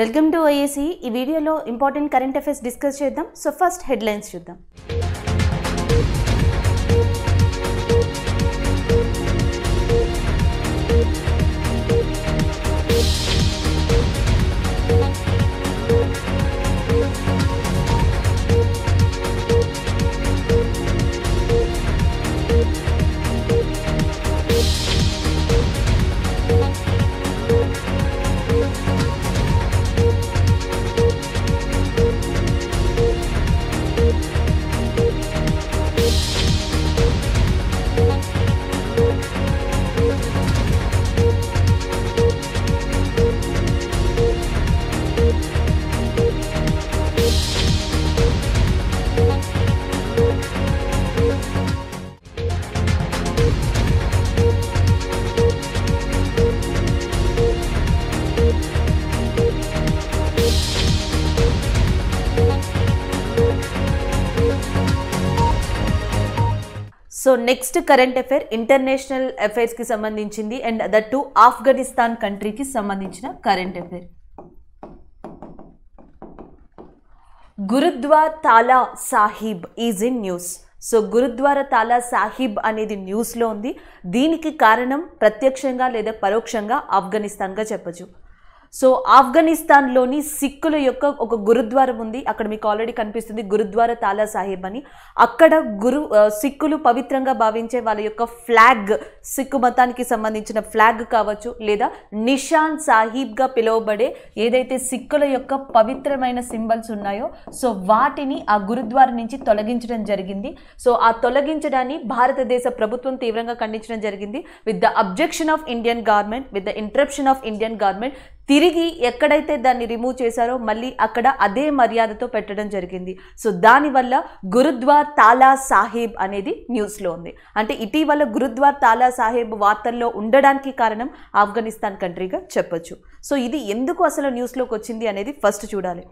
welcome to IAC ఈ వీడియోలో important current affairs discuss చేద్దాం సో ఫస్ట్ హెడ్లైన్స్ చూద్దాం so next current affair international కి సంబంధించింది అండ్ దట్ టు ఆఫ్ఘనిస్తాన్ కంట్రీకి సంబంధించిన current affair Gurdwara Tala Sahib is in news so Gurdwara Tala Sahib అనేది న్యూస్లో ఉంది దీనికి కారణం ప్రత్యక్షంగా లేదా పరోక్షంగా ఆఫ్ఘనిస్తాన్గా చెప్పచ్చు సో ఆఫ్ఘనిస్తాన్లోని సిక్కుల యొక్క ఒక గురుద్వారం ఉంది అక్కడ మీకు ఆల్రెడీ కనిపిస్తుంది గురుద్వార తాలా సాహెబ్ అని అక్కడ గురు సిక్కులు పవిత్రంగా భావించే వాళ్ళ యొక్క ఫ్లాగ్ సిక్కు మతానికి సంబంధించిన ఫ్లాగ్ కావచ్చు లేదా నిషాన్ సాహిబ్గా పిలువబడే ఏదైతే సిక్కుల యొక్క పవిత్రమైన సింబల్స్ ఉన్నాయో సో వాటిని ఆ గురుద్వారం నుంచి తొలగించడం జరిగింది సో ఆ తొలగించడాన్ని భారతదేశ ప్రభుత్వం తీవ్రంగా ఖండించడం జరిగింది with the objection of Indian government with the interruption of Indian government తిరిగి ఎక్కడైతే దాన్ని రిమూవ్ చేశారో మళ్ళీ అక్కడ అదే మర్యాదతో పెట్టడం జరిగింది సో దానివల్ల గురుద్వార్ తాలా సాహిబ్ అనేది న్యూస్లో ఉంది అంటే ఇటీవల గురుద్వార్ తాలా సాహిబ్ వార్తల్లో ఉండడానికి కారణం ఆఫ్ఘనిస్తాన్ కంట్రీగా చెప్పొచ్చు సో ఇది ఎందుకు అసలు న్యూస్లోకి వచ్చింది అనేది ఫస్ట్ చూడాలి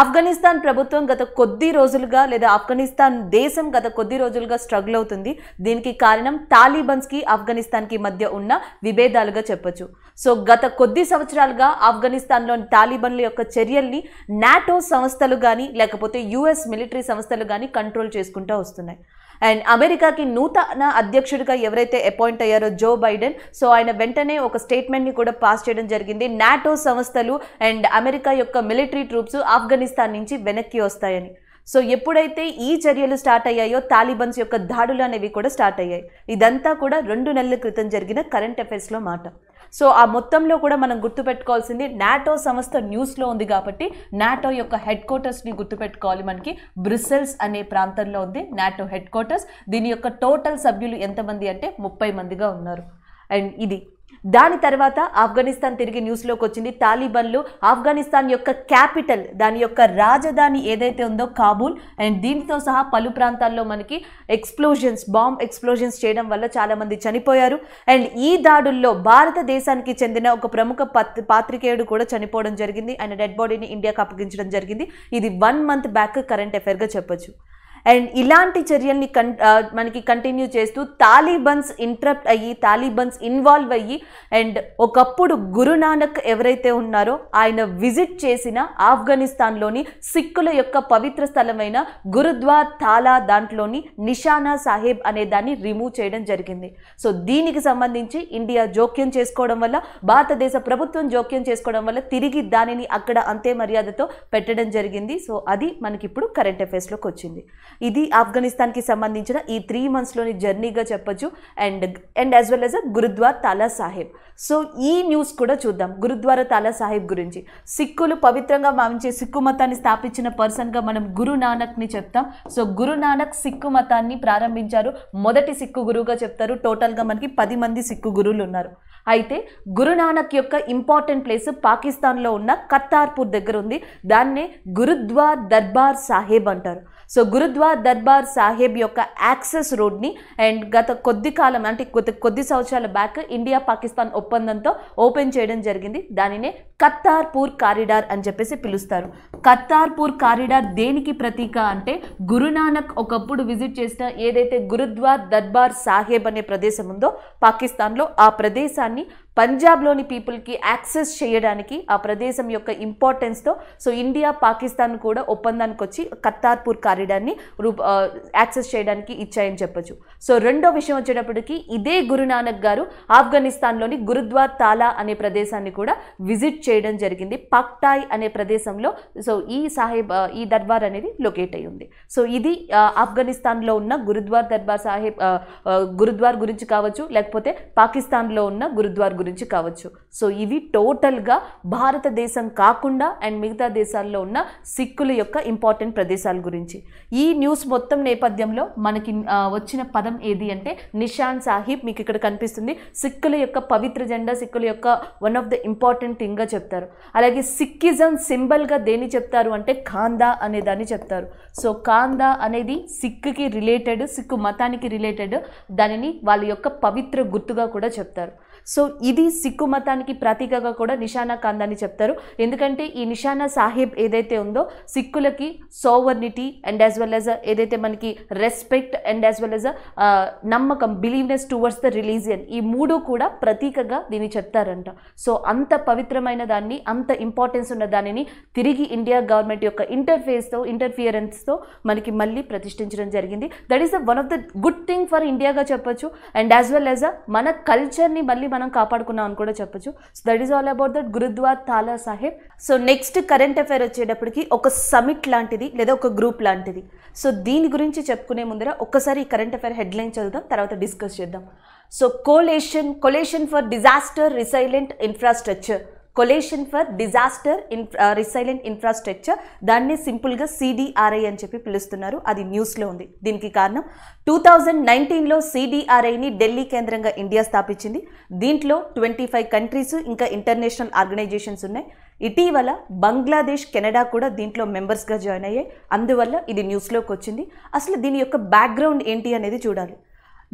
ఆఫ్ఘనిస్తాన్ ప్రభుత్వం గత కొద్ది రోజులుగా లేదా ఆఫ్ఘనిస్తాన్ దేశం గత కొద్ది రోజులుగా స్ట్రగుల్ అవుతుంది దీనికి కారణం తాలిబన్స్కి ఆఫ్ఘనిస్తాన్కి మధ్య ఉన్న విభేదాలుగా చెప్పొచ్చు సో గత కొద్ది సంవత్సరాలుగా ఆఫ్ఘనిస్తాన్లోని తాలిబన్ల యొక్క చర్యల్ని నాటో సంస్థలు కానీ లేకపోతే యుఎస్ మిలిటరీ సంస్థలు కానీ కంట్రోల్ చేసుకుంటూ వస్తున్నాయి అండ్ అమెరికాకి నూతన అధ్యక్షుడిగా ఎవరైతే అపాయింట్ అయ్యారో జో బైడెన్ సో ఆయన వెంటనే ఒక స్టేట్మెంట్ని కూడా పాస్ చేయడం జరిగింది నాటో సంస్థలు అండ్ అమెరికా యొక్క మిలిటరీ ట్రూప్స్ ఆఫ్ఘనిస్తాన్ నుంచి వెనక్కి వస్తాయని సో ఎప్పుడైతే ఈ చర్యలు స్టార్ట్ అయ్యాయో తాలిబన్స్ యొక్క దాడులు అనేవి కూడా స్టార్ట్ అయ్యాయి ఇదంతా కూడా రెండు నెలల క్రితం జరిగిన కరెంట్ అఫైర్స్లో మాట సో ఆ మొత్తంలో కూడా మనం గుర్తుపెట్టుకోవాల్సింది నాటో సంస్థ న్యూస్లో ఉంది కాబట్టి నాటో యొక్క హెడ్ క్వార్టర్స్ని గుర్తుపెట్టుకోవాలి మనకి బ్రిసెల్స్ అనే ప్రాంతంలో ఉంది నాటో హెడ్ క్వార్టర్స్ దీని యొక్క టోటల్ సభ్యులు ఎంతమంది అంటే ముప్పై మందిగా ఉన్నారు అండ్ ఇది దాని తర్వాత ఆఫ్ఘనిస్తాన్ తిరిగి న్యూస్లోకి వచ్చింది తాలిబన్లు ఆఫ్ఘనిస్తాన్ యొక్క క్యాపిటల్ దాని యొక్క రాజధాని ఏదైతే ఉందో కాబూల్ అండ్ దీనితో సహా పలు ప్రాంతాల్లో మనకి ఎక్స్ప్లోజన్స్ బాంబ్ ఎక్స్ప్లోజన్స్ చేయడం వల్ల చాలామంది చనిపోయారు అండ్ ఈ దాడుల్లో భారతదేశానికి చెందిన ఒక ప్రముఖ పాత్రికేయుడు కూడా చనిపోవడం జరిగింది ఆయన డెడ్ బాడీని ఇండియాకు అప్పగించడం జరిగింది ఇది వన్ మంత్ బ్యాక్ కరెంట్ అఫైర్గా చెప్పొచ్చు అండ్ ఇలాంటి చర్యల్ని కన్ మనకి కంటిన్యూ చేస్తూ తాలిబన్స్ ఇంటరప్ట్ అయ్యి తాలిబన్స్ ఇన్వాల్వ్ అయ్యి అండ్ ఒకప్పుడు గురునానక్ ఎవరైతే ఉన్నారో ఆయన విజిట్ చేసిన ఆఫ్ఘనిస్తాన్లోని సిక్కుల యొక్క పవిత్ర స్థలమైన గురుద్వార్ తాలా దాంట్లోని నిషానా సాహెబ్ అనే దాన్ని రిమూవ్ చేయడం జరిగింది సో దీనికి సంబంధించి ఇండియా జోక్యం చేసుకోవడం వల్ల భారతదేశ ప్రభుత్వం జోక్యం చేసుకోవడం వల్ల తిరిగి దానిని అక్కడ అంతే మర్యాదతో పెట్టడం జరిగింది సో అది మనకిప్పుడు కరెంట్ అఫైర్స్లోకి వచ్చింది ఇది ఆఫ్ఘనిస్తాన్కి సంబంధించిన ఈ త్రీ మంత్స్లోని జర్నీగా చెప్పొచ్చు and and as well as a Gurdwara Tala Sahib so ఈ న్యూస్ కూడా చూద్దాం గురుద్వార తాలా సాహెబ్ గురించి సిక్కులు పవిత్రంగా భావించే సిక్కు మతాన్ని స్థాపించిన పర్సన్గా మనం గురు నానక్ని చెప్తాం సో గురునానక్ సిక్కు మతాన్ని ప్రారంభించారు మొదటి సిక్కు గురువుగా చెప్తారు టోటల్గా మనకి పది మంది సిక్కు గురువులు ఉన్నారు అయితే గురునానక్ యొక్క ఇంపార్టెంట్ ప్లేస్ పాకిస్తాన్లో ఉన్న కత్తార్పూర్ దగ్గర ఉంది దాన్నే గురుద్వార్ దర్బార్ సాహెబ్ అంటారు సో గురుద్వార్ దర్బార్ సాహెబ్ యొక్క యాక్సెస్ రోడ్ని అండ్ గత కొద్ది కాలం అంటే కొద్ది కొద్ది సంవత్సరాల బ్యాక్ ఇండియా పాకిస్తాన్ ఒప్పందంతో ఓపెన్ చేయడం జరిగింది దానినే కత్తార్పూర్ కారిడార్ అని చెప్పేసి పిలుస్తారు కత్తార్పూర్ కారిడార్ దేనికి ప్రతీక అంటే గురునానక్ ఒకప్పుడు విజిట్ చేసిన ఏదైతే గురుద్వార్ దర్బార్ సాహెబ్ అనే ప్రదేశం ఉందో పాకిస్తాన్లో ఆ ప్రదేశాన్ని పంజాబ్లోని పీపుల్కి యాక్సెస్ చేయడానికి ఆ ప్రదేశం యొక్క ఇంపార్టెన్స్తో సో ఇండియా పాకిస్తాన్ కూడా ఒప్పందానికి వచ్చి కత్తార్పూర్ కారిడార్ని రూప యాక్సెస్ చేయడానికి ఇచ్చాయని చెప్పొచ్చు సో రెండో విషయం వచ్చేటప్పటికి ఇదే గురునానక్ గారు ఆఫ్ఘనిస్తాన్లోని గురుద్వార్ తాలా అనే ప్రదేశాన్ని కూడా విజిట్ చేయడం జరిగింది పక్టాయ్ అనే ప్రదేశంలో సో ఈ సాహెబ్ ఈ దర్బార్ అనేది లొకేట్ అయి ఉంది సో ఇది ఆఫ్ఘనిస్తాన్లో ఉన్న గురుద్వార్ దర్బార్ సాహెబ్ గురుద్వార్ గురించి కావచ్చు లేకపోతే పాకిస్తాన్లో ఉన్న గురుద్వార్ గురించి కావచ్చు సో ఇవి టోటల్గా భారతదేశం కాకుండా అండ్ మిగతా దేశాల్లో ఉన్న సిక్కుల యొక్క ఇంపార్టెంట్ ప్రదేశాల గురించి ఈ న్యూస్ మొత్తం నేపథ్యంలో మనకి వచ్చిన పదం ఏది అంటే నిషాన్ సాహిబ్ మీకు ఇక్కడ కనిపిస్తుంది సిక్కుల యొక్క పవిత్ర జెండా సిక్కుల యొక్క వన్ ఆఫ్ ద ఇంపార్టెంట్ థింగ్గా చెప్తారు అలాగే సిక్కిజం సింబల్గా దేని చెప్తారు అంటే ఖాందా అనే దాన్ని చెప్తారు సో ఖాందా అనేది సిక్కుకి రిలేటెడ్ సిక్కు మతానికి రిలేటెడ్ దానిని వాళ్ళ యొక్క పవిత్ర గుర్తుగా కూడా చెప్తారు సో ఇది సిక్కు మతానికి ప్రతీకగా కూడా నిషానా కాంద్ అని చెప్తారు ఎందుకంటే ఈ నిషానా సాహెబ్ ఏదైతే ఉందో సిక్కులకి sovereignty and as well as ఏదైతే మనకి respect and as well as నమ్మకం బిలీవ్నెస్ టువర్డ్స్ ద రిలీజియన్ ఈ మూడు కూడా ప్రతీకగా దీన్ని చెప్తారంట సో అంత పవిత్రమైన దాన్ని అంత ఇంపార్టెన్స్ ఉన్న దానిని తిరిగి ఇండియా గవర్నమెంట్ యొక్క ఇంటర్ఫేస్తో ఇంటర్ఫియరెన్స్తో మనకి మళ్ళీ ప్రతిష్ఠించడం జరిగింది that is the one of the good thing for ఇండియాగా చెప్పొచ్చు and as well as a మన కల్చర్ని మళ్ళీ మనం కాపాడుకున్నాం అని కూడా చెప్పొచ్చు so that is all about that Gurdwara Tala Sahib so next current affair వచ్చేటప్పటికి ఒక సమిట్ లాంటిది లేదా ఒక గ్రూప్ లాంటిది సో దీని గురించి చెప్పుకునే ముందర ఒకసారి ఈ కరెంట్ అఫైర్ హెడ్లైన్ చదువుదాం తర్వాత డిస్కస్ చేద్దాం so coalition coalition for disaster resilient infrastructure coalition for disaster infra resilient infrastructure దాన్ని సింపుల్గా సిడిఆర్ఐ అని చెప్పి పిలుస్తున్నారు అది న్యూస్లో ఉంది దీనికి కారణం టూ థౌజండ్ నైన్టీన్లో సిడిఆర్ఐని ఢిల్లీ కేంద్రంగా ఇండియా స్థాపించింది దీంట్లో ట్వంటీ ఫైవ్ కంట్రీస్ ఇంకా ఇంటర్నేషనల్ ఆర్గనైజేషన్స్ ఉన్నాయి ఇటీవల బంగ్లాదేశ్ కెనడా కూడా దీంట్లో మెంబర్స్గా జాయిన్ అయ్యాయి అందువల్ల ఇది న్యూస్లోకి వచ్చింది అసలు దీని యొక్క బ్యాక్గ్రౌండ్ ఏంటి అనేది చూడాలి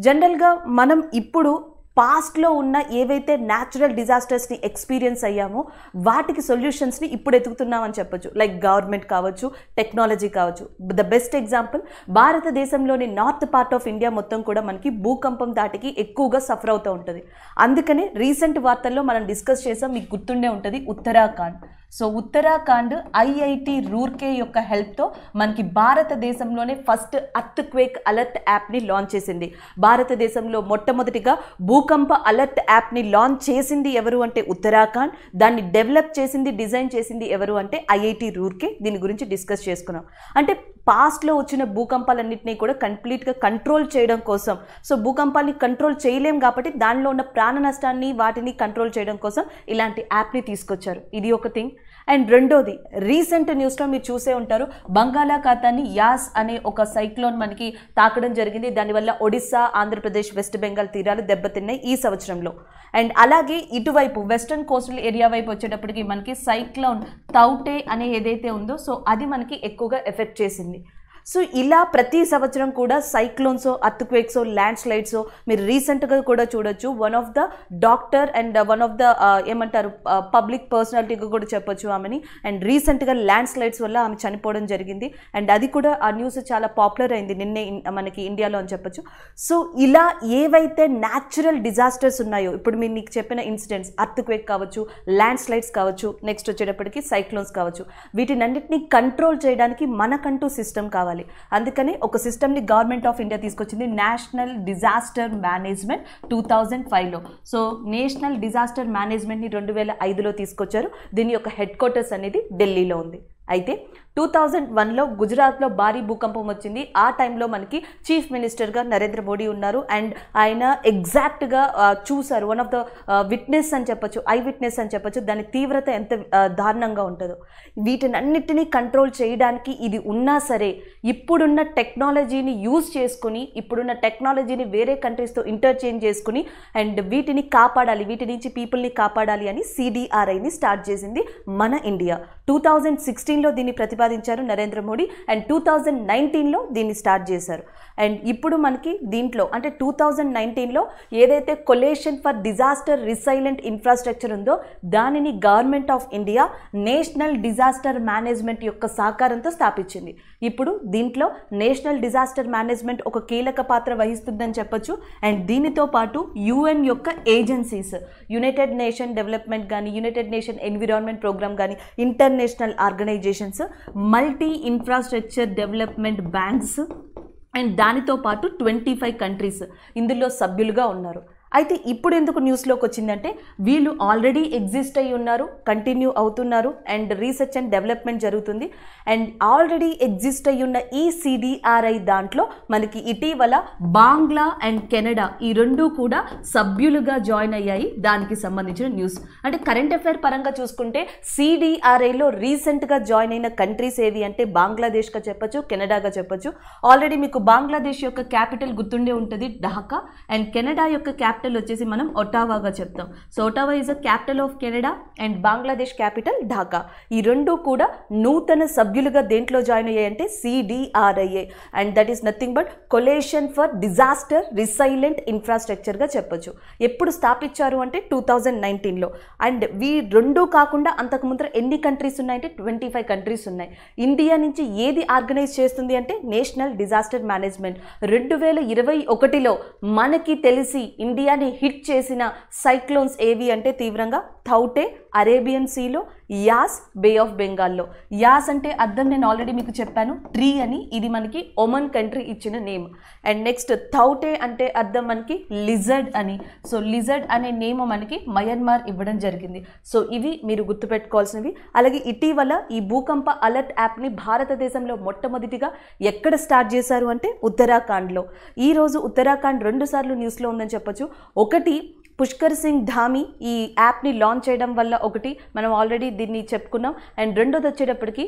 జనరల్గా మనం ఇప్పుడు పాస్ట్లో ఉన్న ఏవైతే న్యాచురల్ డిజాస్టర్స్ని ఎక్స్పీరియన్స్ అయ్యామో వాటికి సొల్యూషన్స్ని ఇప్పుడు ఎతుకుతున్నామని చెప్పొచ్చు లైక్ గవర్నమెంట్ కావచ్చు టెక్నాలజీ కావచ్చు ద బెస్ట్ ఎగ్జాంపుల్ భారతదేశంలోని నార్త్ పార్ట్ ఆఫ్ ఇండియా మొత్తం కూడా మనకి భూకంపం దాటికి ఎక్కువగా సఫర్ అవుతూ ఉంటుంది అందుకనే రీసెంట్ వార్తల్లో మనం డిస్కస్ చేసాం మీకు గుర్తుండే ఉంటుంది ఉత్తరాఖండ్ సో ఉత్తరాఖండ్ ఐఐటి రూర్కే యొక్క హెల్ప్తో మనకి భారతదేశంలోనే ఫస్ట్ అర్త్ క్వేక్ అలర్ట్ యాప్ని లాంచ్ చేసింది భారతదేశంలో మొట్టమొదటిగా భూకంప అలర్ట్ యాప్ని లాంచ్ చేసింది ఎవరు అంటే ఉత్తరాఖండ్ దాన్ని డెవలప్ చేసింది డిజైన్ చేసింది ఎవరు అంటే ఐఐటి రూర్కే దీని గురించి డిస్కస్ చేసుకున్నాం అంటే పాస్ట్లో వచ్చిన భూకంపాలన్నింటినీ కూడా కంప్లీట్గా కంట్రోల్ చేయడం కోసం సో భూకంపాన్ని కంట్రోల్ చేయలేం కాబట్టి దానిలో ఉన్న ప్రాణ నష్టాన్ని వాటిని కంట్రోల్ చేయడం కోసం ఇలాంటి యాప్ని తీసుకొచ్చారు ఇది ఒక థింగ్ అండ్ రెండోది రీసెంట్ న్యూస్లో మీరు చూసే ఉంటారు బంగాళాఖాతాన్ని యాస్ అనే ఒక సైక్లోన్ మనకి తాకడం జరిగింది దానివల్ల ఒడిస్సా ఆంధ్రప్రదేశ్ వెస్ట్ బెంగాల్ తీరాలు దెబ్బతిన్నాయి ఈ సంవత్సరంలో అండ్ అలాగే ఇటువైపు వెస్ట్రన్ కోస్టల్ ఏరియా వైపు వచ్చేటప్పటికి మనకి సైక్లోన్ తౌటే అనే ఏదైతే ఉందో సో అది మనకి ఎక్కువగా ఎఫెక్ట్ చేసింది సో ఇలా ప్రతి సంవత్సరం కూడా సైక్లోన్సో అర్త్క్వేక్సో ల్యాండ్ స్లైడ్స్ మీరు రీసెంట్గా కూడా చూడొచ్చు one of the doctor and one of the ఏమంటారు పబ్లిక్ uh, పర్సనాలిటీగా కూడా చెప్పొచ్చు ఆమెని అండ్ రీసెంట్గా ల్యాండ్ స్లైడ్స్ వల్ల ఆమె చనిపోవడం జరిగింది అండ్ అది కూడా ఆ న్యూస్ చాలా పాపులర్ అయింది నిన్నే మనకి ఇండియాలో అని చెప్పొచ్చు సో ఇలా ఏవైతే న్యాచురల్ డిజాస్టర్స్ ఉన్నాయో ఇప్పుడు మీరు నీకు చెప్పిన ఇన్సిడెంట్స్ అర్త్క్వేక్ కావచ్చు ల్యాండ్ స్లైడ్స్ కావచ్చు నెక్స్ట్ వచ్చేటప్పటికి సైక్లోన్స్ కావచ్చు వీటినన్నిటినీ కంట్రోల్ చేయడానికి మనకంటూ సిస్టమ్ కావాలి చేసుకోవాలి అందుకనే ఒక సిస్టమ్ని గవర్నమెంట్ ఆఫ్ ఇండియా తీసుకొచ్చింది national disaster management two thousand ఫైవ్లో సో నేషనల్ డిజాస్టర్ మేనేజ్మెంట్ని రెండు వేల ఐదులో తీసుకొచ్చారు దీని యొక్క హెడ్ క్వార్టర్స్ అనేది ఢిల్లీలో ఉంది అయితే టూ థౌజండ్ వన్లో గుజరాత్లో భారీ భూకంపం వచ్చింది ఆ టైంలో మనకి చీఫ్ మినిస్టర్గా నరేంద్ర మోడీ ఉన్నారు అండ్ ఆయన ఎగ్జాక్ట్గా చూశారు వన్ ఆఫ్ ద విట్నెస్ అని చెప్పొచ్చు ఐ విట్నెస్ అని చెప్పొచ్చు దాని తీవ్రత ఎంత దారుణంగా ఉంటుందో వీటిని అన్నిటినీ కంట్రోల్ చేయడానికి ఇది ఉన్నా సరే ఇప్పుడున్న టెక్నాలజీని యూజ్ చేసుకుని ఇప్పుడున్న టెక్నాలజీని వేరే కంట్రీస్తో ఇంటర్చేంజ్ చేసుకుని అండ్ వీటిని కాపాడాలి వీటి నుంచి పీపుల్ని కాపాడాలి అని సిడిఆర్ఐని స్టార్ట్ చేసింది మన ఇండియా టూ థౌజండ్ సిక్స్టీన్లో దీన్ని ప్రతి ప్రతిపాదించారు Narendra Modi and two thousand నైన్టీన్లో దీన్ని స్టార్ట్ చేశారు అండ్ ఇప్పుడు మనకి దీంట్లో అంటే టూ థౌజండ్ నైన్టీన్లో ఏదైతే coalition for disaster resilient infrastructure ఉందో దానిని government of India national disaster management యొక్క సహకారంతో స్థాపించింది ఇప్పుడు దీంట్లో నేషనల్ డిజాస్టర్ మేనేజ్మెంట్ ఒక కీలక పాత్ర వహిస్తుందని చెప్పొచ్చు అండ్ దీనితో పాటు యుఎన్ యొక్క ఏజెన్సీస్ యునైటెడ్ నేషన్ డెవలప్మెంట్ కానీ యునైటెడ్ నేషన్ ఎన్విరాన్మెంట్ ప్రోగ్రామ్ కానీ international organisations multi infrastructure development banks and దానితో పాటు ట్వంటీ ఫైవ్ కంట్రీస్ ఇందులో సభ్యులుగా ఉన్నారు అయితే ఇప్పుడు ఎందుకు న్యూస్లోకి వచ్చిందంటే వీళ్ళు ఆల్రెడీ ఎగ్జిస్ట్ అయి ఉన్నారు కంటిన్యూ అవుతున్నారు అండ్ రీసెర్చ్ అండ్ డెవలప్మెంట్ జరుగుతుంది అండ్ ఆల్రెడీ ఎగ్జిస్ట్ అయి ఉన్న ఈ సిడిఆర్ఐ దాంట్లో మనకి ఇటీవల బాంగ్లా అండ్ కెనడా ఈ రెండు కూడా సభ్యులుగా జాయిన్ అయ్యాయి దానికి సంబంధించిన న్యూస్ అంటే కరెంట్ అఫైర్ పరంగా చూసుకుంటే సిడిఆర్ఐలో రీసెంట్గా జాయిన్ అయిన కంట్రీస్ ఏవి అంటే బంగ్లాదేశ్గా చెప్పచ్చు కెనడాగా చెప్పచ్చు ఆల్రెడీ మీకు బంగ్లాదేశ్ యొక్క క్యాపిటల్ గుర్తుండే ఉంటుంది ఢాకా అండ్ కెనడా యొక్క క్యాపిటల్ క్యాపిటల్ వచ్చేసి మనం ఒటావాగా చెప్తాం so Ottawa is a capital of Canada and Bangladesh capital Dhaka ఈ రెండు కూడా నూతన సభ్యులుగా దేంట్లో జాయిన్ అయ్యాయంటే CDRI a and that is nothing but coalition for disaster resilient ఇన్ఫ్రాస్ట్రక్చర్గా చెప్పొచ్చు ఎప్పుడు స్థాపించారు అంటే టూ థౌజండ్ నైన్టీన్లో అండ్ వీ రెండు కాకుండా అంతకు ముందర ఎన్ని కంట్రీస్ ఉన్నాయంటే ట్వంటీ ఫైవ్ కంట్రీస్ ఉన్నాయి ఇండియా నుంచి ఏది ఆర్గనైజ్ చేస్తుంది అంటే నేషనల్ డిజాస్టర్ మేనేజ్మెంట్ రెండు వేల ఇరవై ఒకటిలో మనకి తెలిసి ఇండియా ఇండియాని హిట్ చేసిన సైక్లోన్స్ ఏవి అంటే తీవ్రంగా థౌటే అరేబియన్ సీలో యాస్ బే ఆఫ్ బెంగాల్లో యాస్ అంటే అర్థం నేను ఆల్రెడీ మీకు చెప్పాను ట్రీ అని ఇది మనకి ఒమన్ కంట్రీ ఇచ్చిన నేమ్ అండ్ నెక్స్ట్ థౌటే అంటే అర్థం మనకి లిజర్డ్ అని సో లిజర్డ్ అనే నేమ్ మనకి మయన్మార్ ఇవ్వడం జరిగింది సో ఇవి మీరు గుర్తుపెట్టుకోవాల్సినవి అలాగే ఇటీవల ఈ భూకంప అలర్ట్ యాప్ని భారతదేశంలో మొట్టమొదటిగా ఎక్కడ స్టార్ట్ చేశారు అంటే ఉత్తరాఖండ్లో ఈరోజు ఉత్తరాఖండ్ రెండుసార్లు న్యూస్లో ఉందని చెప్పొచ్చు ఒకటి పుష్కర్ సింగ్ ధామి ఈ యాప్ని లాంచ్ చేయడం వల్ల ఒకటి మనం ఆల్రెడీ దీన్ని చెప్పుకున్నాం అండ్ రెండోది వచ్చేటప్పటికి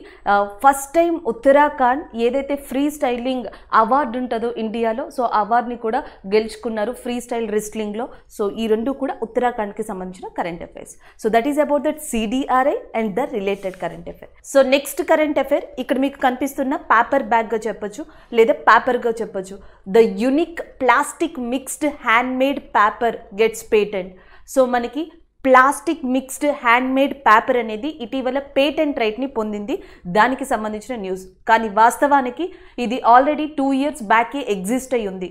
ఫస్ట్ టైం ఉత్తరాఖండ్ ఏదైతే ఫ్రీ స్టైలింగ్ అవార్డు ఉంటుందో ఇండియాలో సో అవార్డుని కూడా గెలుచుకున్నారు ఫ్రీ స్టైల్ రిస్ట్లింగ్లో సో ఈ రెండు కూడా ఉత్తరాఖండ్కి సంబంధించిన current affairs so that is about that CDRI and the related current affair so next current affair ఇక్కడ మీకు కనిపిస్తున్న పేపర్ బ్యాగ్గా చెప్పొచ్చు లేదా పేపర్గా చెప్పొచ్చు the unique plastic mixed hand made paper gets పే పేటెంట్ సో మనకి ప్లాస్టిక్ మిక్స్డ్ హ్యాండ్మేడ్ పేపర్ అనేది ఇటీవల పేటెంట్ రైట్ని పొందింది దానికి సంబంధించిన న్యూస్ కానీ వాస్తవానికి ఇది ఆల్రెడీ టూ ఇయర్స్ బ్యాకే ఎగ్జిస్ట్ అయ్యింది ఉంది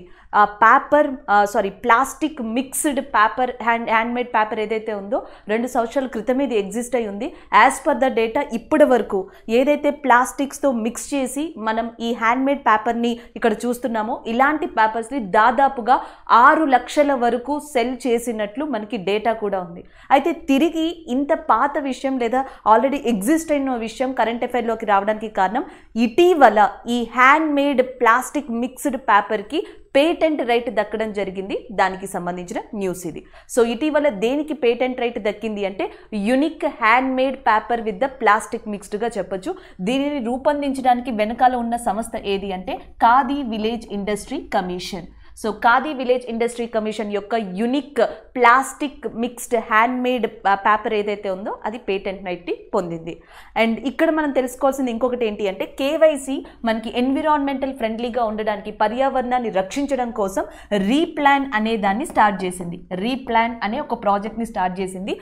paper sorry plastic mixed paper hand handmade paper ఏదైతే ఉందో రెండు సంవత్సరాల క్రితం ఇది ఎగ్జిస్ట్ అయి ఉంది యాజ్ పర్ ద డేటా ఇప్పటి వరకు ఏదైతే ప్లాస్టిక్స్తో మిక్స్ చేసి మనం ఈ హ్యాండ్మేడ్ పేపర్ని ఇక్కడ చూస్తున్నామో ఇలాంటి పేపర్స్ని దాదాపుగా ఆరు లక్షల వరకు సెల్ చేసినట్లు మనకి డేటా కూడా ఉంది అయితే తిరిగి ఇంత పాత విషయం లేదా ఆల్రెడీ ఎగ్జిస్ట్ అయిన విషయం కరెంట్ అఫైర్లోకి రావడానికి కారణం ఇటీవల ఈ హ్యాండ్మేడ్ ప్లాస్టిక్ మిక్స్డ్ పేపర్కి పేటెంట్ రైట్ దక్కడం జరిగింది దానికి సంబంధించిన న్యూస్ ఇది సో ఇటీవల దేనికి పేటెంట్ రైట్ దక్కింది అంటే unique hand made paper with the plastic మిక్స్డ్గా చెప్పొచ్చు దీనిని రూపొందించడానికి వెనకాల ఉన్న సంస్థ ఏది అంటే Khadi village industry commission so Khadi village industry commission యొక్క unique plastic mixed hand made paper ఏదైతే ఉందో అది పేటెంట్ నైట్ని పొందింది అండ్ ఇక్కడ మనం తెలుసుకోవాల్సింది ఇంకొకటి ఏంటి అంటే కేవైసీ మనకి ఎన్విరాన్మెంటల్ ఫ్రెండ్లీగా ఉండడానికి పర్యావరణాన్ని రక్షించడం కోసం రీప్లాన్ అనే దాన్ని స్టార్ట్ చేసింది రీప్లాన్ అనే ఒక ప్రాజెక్ట్ని స్టార్ట్ చేసింది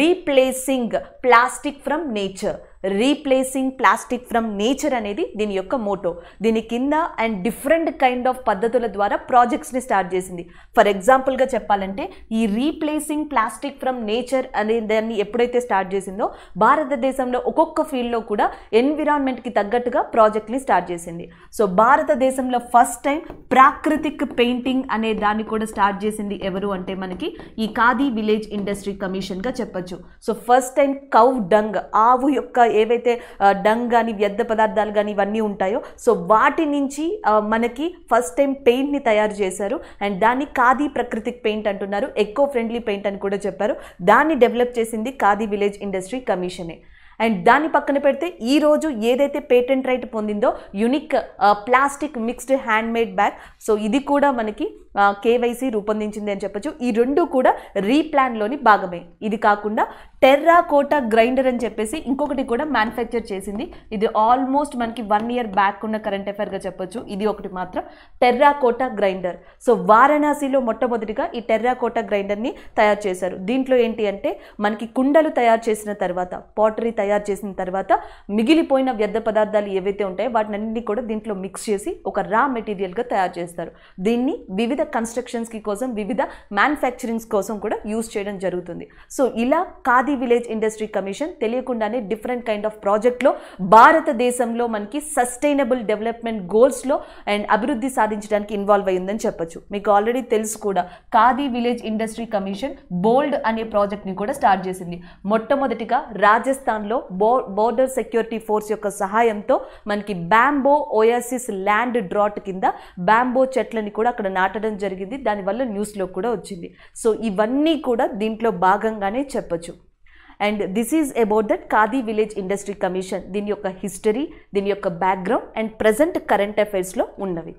replacing plastic from nature replacing plastic from nature అనేది దీని యొక్క మోటో దీని కింద అండ్ డిఫరెంట్ కైండ్ ఆఫ్ పద్ధతుల ద్వారా ప్రాజెక్ట్స్ని స్టార్ట్ చేసింది ఫర్ ఎగ్జాంపుల్గా చెప్పాలంటే ఈ రీప్లేసింగ్ ప్లాస్టిక్ ఫ్రమ్ నేచర్ అనే దాన్ని ఎప్పుడైతే స్టార్ట్ చేసిందో భారతదేశంలో ఒక్కొక్క ఫీల్డ్లో కూడా ఎన్విరాన్మెంట్కి తగ్గట్టుగా ప్రాజెక్ట్ని స్టార్ట్ చేసింది సో భారతదేశంలో ఫస్ట్ టైం ప్రాకృతిక్ పెయింటింగ్ అనే దాన్ని కూడా స్టార్ట్ చేసింది ఎవరు అంటే మనకి ఈ ఖాదీ విలేజ్ ఇండస్ట్రీ కమిషన్గా చెప్పచ్చు so first time cow dung ఆవు యొక్క ఏవైతే డంగ్ కానీ వ్యర్థ పదార్థాలు కానీ ఇవన్నీ ఉంటాయో సో వాటి నుంచి మనకి ఫస్ట్ టైం పెయింట్ని తయారు చేశారు అండ్ దాన్ని ఖాదీ ప్రకృతిక్ పెయింట్ అంటున్నారు ఎక్కువ ఫ్రెండ్లీ పెయింట్ అని కూడా చెప్పారు దాన్ని డెవలప్ చేసింది ఖాదీ విలేజ్ ఇండస్ట్రీ కమిషనే అండ్ దాని పక్కన పెడితే ఈరోజు ఏదైతే పేటెంట్ రైట్ పొందిందో unique plastic mixed handmade bag so ఇది కూడా మనకి కేవైసీ రూపొందించింది అని చెప్పొచ్చు ఈ రెండు కూడా రీప్లాన్లోని భాగమే ఇది కాకుండా టెర్రా కోటా గ్రైండర్ అని చెప్పేసి ఇంకొకటి కూడా మ్యానుఫ్యాక్చర్ చేసింది ఇది ఆల్మోస్ట్ మనకి వన్ ఇయర్ బ్యాక్ ఉన్న కరెంట్ అఫేర్గా చెప్పొచ్చు ఇది ఒకటి మాత్రం టెర్రా కోటా గ్రైండర్ సో వారణాసిలో మొట్టమొదటిగా ఈ టెర్రా కోటా గ్రైండర్ని తయారు చేశారు దీంట్లో ఏంటి అంటే మనకి కుండలు తయారు చేసిన తర్వాత పాటరీ తయారు చేసిన తర్వాత మిగిలిపోయిన వ్యర్థ పదార్థాలు ఏవైతే ఉంటాయో వాటినన్నింటినీ కూడా దీంట్లో మిక్స్ చేసి ఒక రా మెటీరియల్గా తయారు చేస్తారు దీన్ని వివిధ వివిధ కన్స్ట్రక్షన్స్కి కోసం వివిధ మ్యానుఫ్యాక్చరింగ్స్ కోసం కూడా యూజ్ చేయడం జరుగుతుంది సో ఇలా ఖాదీ విలేజ్ ఇండస్ట్రీ కమిషన్ తెలియకుండానే డిఫరెంట్ కైండ్ ఆఫ్ ప్రాజెక్ట్లో భారతదేశంలో మనకి సస్టైనబుల్ డెవలప్మెంట్ గోల్స్లో అండ్ అభివృద్ధి సాధించడానికి ఇన్వాల్వ్ అయ్యిందని చెప్పొచ్చు మీకు ఆల్రెడీ తెలుసు కూడా Khadi village industry commission bold అనే ప్రాజెక్ట్ని కూడా స్టార్ట్ చేసింది మొట్టమొదటిగా రాజస్థాన్లో బో బోర్డర్ సెక్యూరిటీ ఫోర్స్ యొక్క సహాయంతో మనకి బ్యాంబో ఓయాసిస్ ల్యాండ్ డ్రాట్ కింద బ్యాంబో చెట్లని కూడా అక్కడ నాటడం చెప్పడం జరిగింది దానివల్ల న్యూస్లో కూడా వచ్చింది సో ఇవన్నీ కూడా దీంట్లో భాగంగానే చెప్పచ్చు and this is about that Khadi village industry commission దీని యొక్క హిస్టరీ దీని యొక్క బ్యాక్గ్రౌండ్ అండ్ ప్రజెంట్ కరెంట్ అఫైర్స్లో ఉన్నవి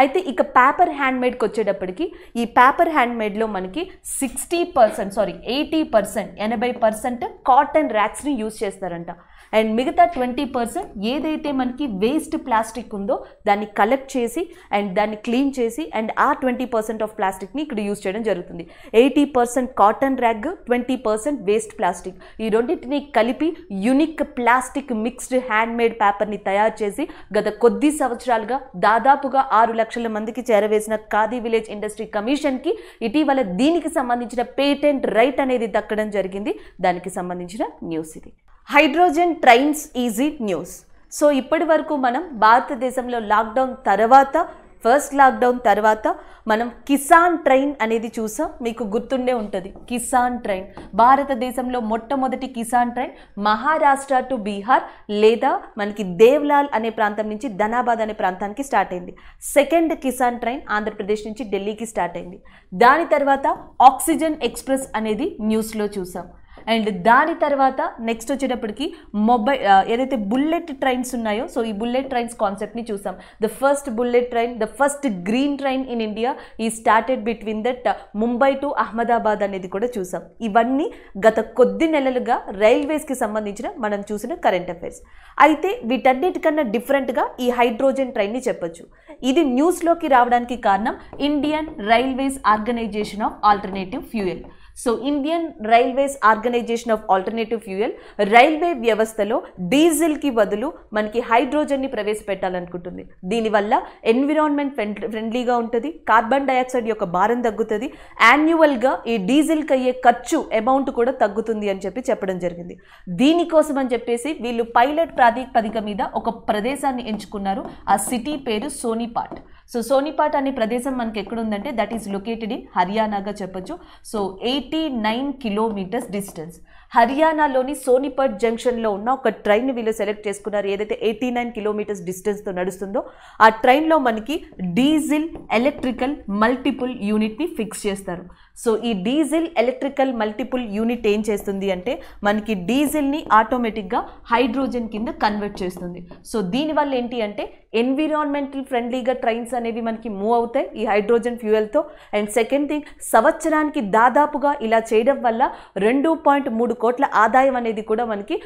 అయితే ఇక పేపర్ హ్యాండ్మేడ్కి వచ్చేటప్పటికి ఈ పేపర్ హ్యాండ్మేడ్లో మనకి sixty percent sorry eighty percent ఎనభై పర్సెంట్ కాటన్ ర్యాక్స్ని యూజ్ చేస్తారంట అండ్ మిగతా ట్వంటీ పర్సెంట్ ఏదైతే మనకి వేస్ట్ ప్లాస్టిక్ ఉందో దాన్ని కలెక్ట్ చేసి అండ్ దాన్ని క్లీన్ చేసి అండ్ ఆ ట్వంటీ పర్సెంట్ ఆఫ్ ప్లాస్టిక్ని ఇక్కడ యూజ్ చేయడం జరుగుతుంది eighty percent cotton rag twenty percent waste plastic ఈ రెండింటిని కలిపి యునిక్ ప్లాస్టిక్ మిక్స్డ్ హ్యాండ్మేడ్ పేపర్ని తయారు చేసి గత కొద్ది సంవత్సరాలుగా దాదాపుగా ఆరు లక్షల లక్షల మందికి చేరవేసిన ఖాదీ విలేజ్ ఇండస్ట్రీ కమిషన్కి ఇటీవల దీనికి సంబంధించిన పేటెంట్ రైట్ అనేది దక్కడం జరిగింది దానికి సంబంధించిన న్యూస్ ఇది hydrogen trains easy news so ఇప్పటి వరకు మనం భారతదేశంలో లాక్డౌన్ తర్వాత ఫస్ట్ లాక్డౌన్ తర్వాత మనం కిసాన్ ట్రైన్ అనేది చూసాం మీకు గుర్తుండే ఉంటుంది కిసాన్ ట్రైన్ భారతదేశంలో మొట్టమొదటి కిసాన్ ట్రైన్ మహారాష్ట్ర టు బీహార్ లేదా మనకి దేవ్లాల్ అనే ప్రాంతం నుంచి ధనాబాద్ అనే ప్రాంతానికి స్టార్ట్ అయింది సెకండ్ కిసాన్ ట్రైన్ ఆంధ్రప్రదేశ్ నుంచి ఢిల్లీకి స్టార్ట్ అయింది దాని తర్వాత ఆక్సిజన్ ఎక్స్ప్రెస్ అనేది న్యూస్లో చూసాం అండ్ దాని తర్వాత నెక్స్ట్ వచ్చేటప్పటికి మొబైల్ ఏదైతే బుల్లెట్ ట్రైన్స్ ఉన్నాయో సో ఈ బుల్లెట్ ట్రైన్స్ కాన్సెప్ట్ని చూసాం the first bullet train the first green train in India ఈ started between that Mumbai to Ahmedabad అనేది కూడా చూసాం ఇవన్నీ గత కొద్ది నెలలుగా రైల్వేస్కి సంబంధించిన మనం చూసిన కరెంట్ అఫైర్స్ అయితే వీటన్నిటికన్నా డిఫరెంట్గా ఈ హైడ్రోజన్ ట్రైన్ని చెప్పొచ్చు ఇది న్యూస్లోకి రావడానికి కారణం Indian railways organisation of alternative fuel so Indian railways organisation of alternative fuel railway వ్యవస్థలో డీజిల్కి బదులు మనకి హైడ్రోజన్ని ప్రవేశపెట్టాలనుకుంటుంది దీనివల్ల ఎన్విరాన్మెంట్ ఫ్రెండ్లీగా ఉంటుంది కార్బన్ డైఆక్సైడ్ యొక్క భారం తగ్గుతుంది యాన్యువల్గా ఈ డీజిల్కి అయ్యే ఖర్చు అమౌంట్ కూడా తగ్గుతుంది అని చెప్పి చెప్పడం జరిగింది దీనికోసం అని చెప్పేసి వీళ్ళు పైలట్ ప్రాతిపదిక మీద ఒక ప్రదేశాన్ని ఎంచుకున్నారు ఆ సిటీ పేరు సోనీపాట్ సో సోనిపాట్ అనే ప్రదేశం మనకి ఉందంటే దట్ ఈస్ లొకేటెడ్ ఇన్ హర్యానాగా చెప్పొచ్చు so eighty nine kilometres distance హర్యానాలోని సోనిపట్ జంక్షన్లో ఉన్న ఒక ట్రైన్ వీళ్ళు సెలెక్ట్ చేసుకున్నారు ఏదైతే ఎయిటీ నైన్ కిలోమీటర్స్ డిస్టెన్స్తో నడుస్తుందో ఆ ట్రైన్లో మనకి డీజిల్ ఎలక్ట్రికల్ మల్టిపుల్ యూనిట్ని ఫిక్స్ చేస్తారు సో ఈ డీజిల్ ఎలక్ట్రికల్ మల్టిపుల్ యూనిట్ ఏం చేస్తుంది అంటే మనకి డీజిల్ని ఆటోమేటిక్గా హైడ్రోజన్ కింద కన్వర్ట్ చేస్తుంది సో దీనివల్ల ఏంటి అంటే ఎన్విరాన్మెంటల్ ఫ్రెండ్లీగా ట్రైన్స్ అనేవి మనకి మూవ్ అవుతాయి ఈ హైడ్రోజన్ ఫ్యూయల్తో అండ్ సెకండ్ థింగ్ సంవత్సరానికి దాదాపుగా ఇలా చేయడం వల్ల రెండు పాయింట్ మూడు కోట్ల ఆదాయం అనేది కూడా మనకి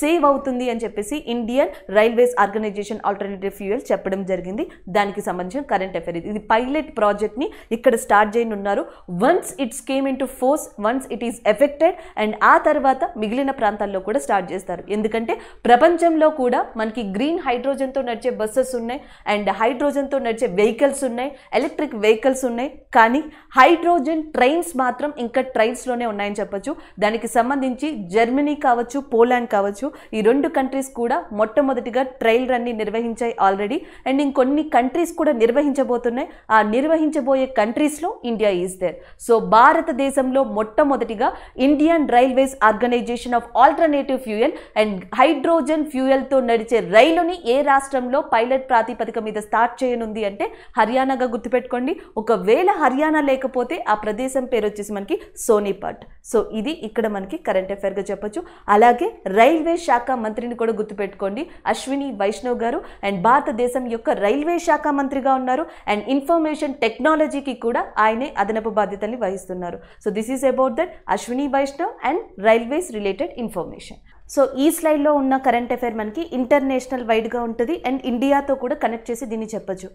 సేవ్ uh, అవుతుంది అని చెప్పేసి Indian railways organisation alternative fuel చెప్పడం జరిగింది దానికి సంబంధించిన కరెంట్ అఫేర్ ఇది పైలట్ ప్రాజెక్ట్ని ఇక్కడ స్టార్ట్ చేయనున్నారు once it's came into force once it is effected and ఆ తర్వాత మిగిలిన ప్రాంతాల్లో కూడా స్టార్ట్ చేస్తారు ఎందుకంటే ప్రపంచంలో కూడా మనకి గ్రీన్ హైడ్రోజన్తో నడిచే బస్సెస్ బస్సెస్ ఉన్నాయి అండ్ హైడ్రోజన్తో నడిచే వెహికల్స్ ఉన్నాయి ఎలక్ట్రిక్ వెహికల్స్ ఉన్నాయి కానీ హైడ్రోజన్ ట్రైన్స్ మాత్రం ఇంకా ట్రైన్స్లోనే ఉన్నాయని చెప్పొచ్చు దానికి సంబంధించి జర్మనీ కావచ్చు పోలాండ్ కావచ్చు ఈ రెండు కంట్రీస్ కూడా మొట్టమొదటిగా ట్రైల్ రన్ని నిర్వహించాయి ఆల్రెడీ అండ్ ఇంకొన్ని కంట్రీస్ కూడా నిర్వహించబోతున్నాయి ఆ నిర్వహించబోయే కంట్రీస్లో ఇండియా ఈజ్ దేర్ సో భారతదేశంలో మొట్టమొదటిగా Indian railways organisation of alternative fuel and hydrogen ఫ్యూయల్తో నడిచే రైలుని ఏ రాష్ట్రంలో పైలట్ కార్పొరేట్ ప్రాతిపదిక మీద స్టార్ట్ చేయనుంది అంటే హర్యానాగా గుర్తుపెట్టుకోండి ఒకవేళ హర్యానా లేకపోతే ఆ ప్రదేశం పేరు వచ్చేసి మనకి సోనీపట్ సో ఇది ఇక్కడ మనకి కరెంట్ అఫేర్గా చెప్పొచ్చు అలాగే రైల్వే శాఖ మంత్రిని కూడా గుర్తుపెట్టుకోండి అశ్విని వైష్ణవ్ గారు అండ్ భారతదేశం యొక్క రైల్వే శాఖ మంత్రిగా ఉన్నారు అండ్ ఇన్ఫర్మేషన్ టెక్నాలజీకి కూడా ఆయనే అదనపు బాధ్యతల్ని వహిస్తున్నారు so this is about that Ashwini Vaishnaw and railways related information so ఈ స్లైడ్లో ఉన్న కరెంట్ అఫేర్ మనకి ఇంటర్నేషనల్ వైడ్గా ఉంటుంది అండ్ ఇండియాతో కూడా కనెక్ట్ చేసి దీన్ని చెప్పచ్చు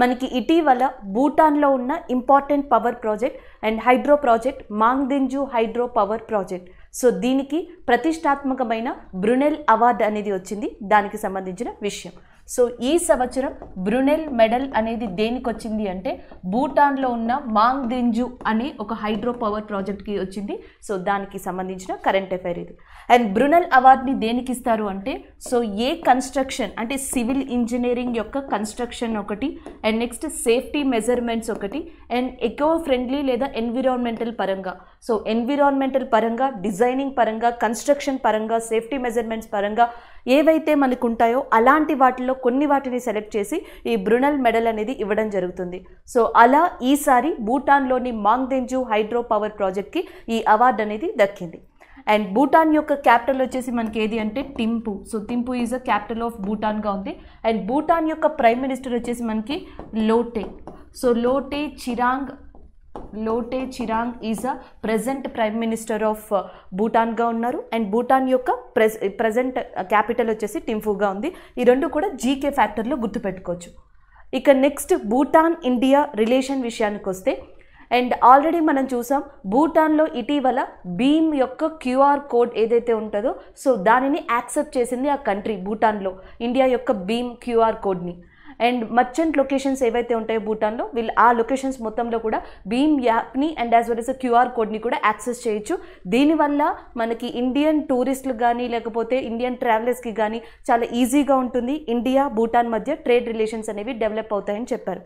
మనకి ఇటీవల భూటాన్లో ఉన్న important power project and hydro project Mangdechhu hydro power project so దీనికి ప్రతిష్టాత్మకమైన బ్రునెల్ అవార్డు అనేది వచ్చింది దానికి సంబంధించిన విషయం సో ఈ సంవత్సరం బ్రునెల్ మెడల్ అనేది దేనికి వచ్చింది అంటే భూటాన్లో ఉన్న మాంగ్ దింజు అనే ఒక హైడ్రో పవర్ ప్రాజెక్ట్కి వచ్చింది సో దానికి సంబంధించిన కరెంట్ అఫైర్ ఇది అండ్ బ్రునెల్ అవార్డ్ని దేనికి ఇస్తారు అంటే సో ఏ కన్స్ట్రక్షన్ అంటే సివిల్ ఇంజనీరింగ్ యొక్క కన్స్ట్రక్షన్ ఒకటి అండ్ నెక్స్ట్ సేఫ్టీ మెజర్మెంట్స్ ఒకటి అండ్ ఎకో ఫ్రెండ్లీ లేదా ఎన్విరాన్మెంటల్ పరంగా సో ఎన్విరాన్మెంటల్ పరంగా డిజైనింగ్ పరంగా కన్స్ట్రక్షన్ పరంగా సేఫ్టీ మెజర్మెంట్స్ పరంగా ఏవైతే మనకు ఉంటాయో అలాంటి వాటిలో కొన్ని వాటిని సెలెక్ట్ చేసి ఈ బ్రునల్ మెడల్ అనేది ఇవ్వడం జరుగుతుంది సో అలా ఈసారి భూటాన్లోని మాంగ్దెంజు హైడ్రో పవర్ ప్రాజెక్ట్కి ఈ అవార్డు అనేది దక్కింది అండ్ భూటాన్ యొక్క క్యాపిటల్ వచ్చేసి మనకి ఏది అంటే Thimphu so Thimphu is a capital of భూటాన్గా ఉంది అండ్ భూటాన్ యొక్క ప్రైమ్ మినిస్టర్ వచ్చేసి మనకి Lotay so Lotay Tshering Lotay Tshering is a present prime minister of భూటాన్గా ఉన్నారు అండ్ భూటాన్ యొక్క ప్రెస్ ప్రజెంట్ క్యాపిటల్ వచ్చేసి టింఫుగా ఉంది ఈ రెండు కూడా జీకే ఫ్యాక్టర్లో గుర్తుపెట్టుకోవచ్చు ఇక నెక్స్ట్ భూటాన్ ఇండియా రిలేషన్ విషయానికి వస్తే అండ్ ఆల్రెడీ మనం చూసాం భూటాన్లో ఇటీవల భీమ్ యొక్క క్యూఆర్ కోడ్ ఏదైతే ఉంటుందో సో దానిని యాక్సెప్ట్ చేసింది ఆ కంట్రీ భూటాన్లో ఇండియా యొక్క భీమ్ క్యూఆర్ కోడ్ని అండ్ మర్చెంట్ లొకేషన్స్ ఏవైతే ఉంటాయో భూటాన్లో వీళ్ళు ఆ లొకేషన్స్ మొత్తంలో కూడా భీమ్ యాప్ని and as well as QR కోడ్ని కూడా యాక్సెస్ చేయొచ్చు దీనివల్ల మనకి ఇండియన్ టూరిస్టులు కానీ లేకపోతే ఇండియన్ ట్రావెలర్స్కి కానీ చాలా ఈజీగా ఉంటుంది ఇండియా భూటాన్ మధ్య ట్రేడ్ రిలేషన్స్ అనేవి డెవలప్ అవుతాయని చెప్పారు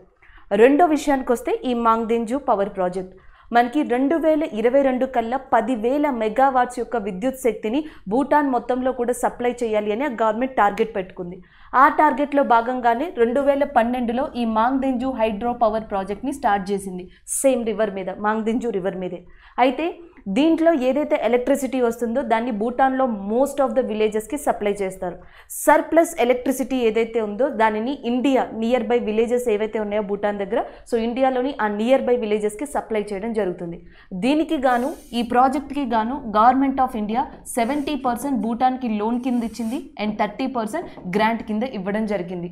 రెండో విషయానికి వస్తే ఈ మాంగ్దింజు పవర్ ప్రాజెక్ట్ మనకి రెండు వేల ఇరవై రెండు కల్లా పదివేల మెగావాట్స్ యొక్క విద్యుత్ శక్తిని భూటాన్ మొత్తంలో కూడా సప్లై చేయాలి అని ఆ గవర్నమెంట్ టార్గెట్ పెట్టుకుంది ఆ టార్గెట్లో భాగంగానే రెండు వేల పన్నెండులో ఈ మాంగ్దింజు హైడ్రో పవర్ ప్రాజెక్ట్ని స్టార్ట్ చేసింది సేమ్ రివర్ మీద మాంగ్దింజు రివర్ మీదే అయితే దీంట్లో ఏదైతే ఎలక్ట్రిసిటీ వస్తుందో దాన్ని భూటాన్లో మోస్ట్ ఆఫ్ ద విలేజెస్కి సప్లై చేస్తారు సర్ప్లస్ ఎలక్ట్రిసిటీ ఏదైతే ఉందో దానిని ఇండియా నియర్ బై విలేజెస్ ఏవైతే ఉన్నాయో భూటాన్ దగ్గర సో ఇండియాలోని ఆ నియర్ బై విలేజెస్కి సప్లై చేయడం జరుగుతుంది దీనికి గాను ఈ ప్రాజెక్ట్కి గాను government of India seventy percent భూటాన్కి లోన్ కింద ఇచ్చింది అండ్ థర్టీ పర్సెంట్ గ్రాంట్ కింద ఇవ్వడం జరిగింది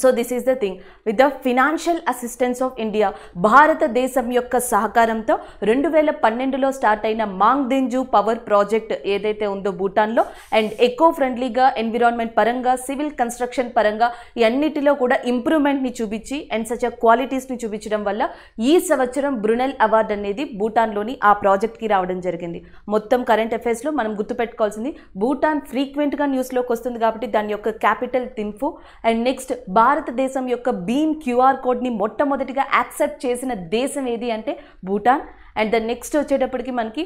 so this is the thing with the financial assistance of India భారతదేశం యొక్క సహకారంతో రెండు వేల పన్నెండులో స్టార్ట్ అయిన మాంగ్ మాంగ్దింజు పవర్ ప్రాజెక్ట్ ఏదైతే ఉందో భూటాన్లో అండ్ ఎకో ఫ్రెండ్లీగా ఎన్విరాన్మెంట్ పరంగా సివిల్ కన్స్ట్రక్షన్ పరంగా ఇవన్నిటిలో కూడా ఇంప్రూవ్మెంట్ని చూపించి అండ్ సచ్ క్వాలిటీస్ని చూపించడం వల్ల ఈ సంవత్సరం బ్రునెల్ అవార్డ్ అనేది భూటాన్లోని ఆ ప్రాజెక్ట్కి రావడం జరిగింది మొత్తం కరెంట్ అఫైర్స్లో మనం గుర్తుపెట్టుకోవాల్సింది భూటాన్ ఫ్రీక్వెంట్గా న్యూస్లోకి వస్తుంది కాబట్టి దాని యొక్క క్యాపిటల్ థింఫు అండ్ నెక్స్ట్ భారతదేశం యొక్క భీమ్ క్యూఆర్ కోడ్ని మొట్టమొదటిగా యాక్సెప్ట్ చేసిన దేశం ఏది అంటే భూటాన్ అండ్ దెన్ నెక్స్ట్ వచ్చేటప్పటికి మనకి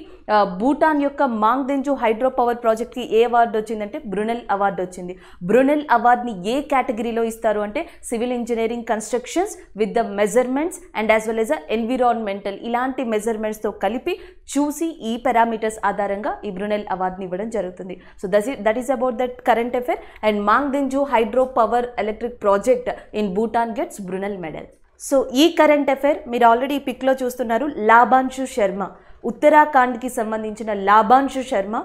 భూటాన్ యొక్క మాంగ్దెంజు హైడ్రో పవర్ ప్రాజెక్ట్కి ఏ అవార్డు వచ్చిందంటే బ్రునెల్ అవార్డు వచ్చింది బ్రునెల్ అవార్డ్ని ఏ కేటగిరీలో ఇస్తారు అంటే civil engineering constructions with the measurements and as well as a environmental ఇలాంటి మెజర్మెంట్స్తో కలిపి చూసి ఈ పారామీటర్స్ ఆధారంగా ఈ బ్రునెల్ అవార్డుని ఇవ్వడం జరుగుతుంది so thus that is about that current affair and Mangdechhu hydro power electric project in Bhutan gets Brunel medal so ఈ కరెంట్ అఫైర్ మీరు ఆల్రెడీ పిక్లో చూస్తున్నారు లాభాంశు శర్మ ఉత్తరాఖండ్కి సంబంధించిన లాభాంశు శర్మ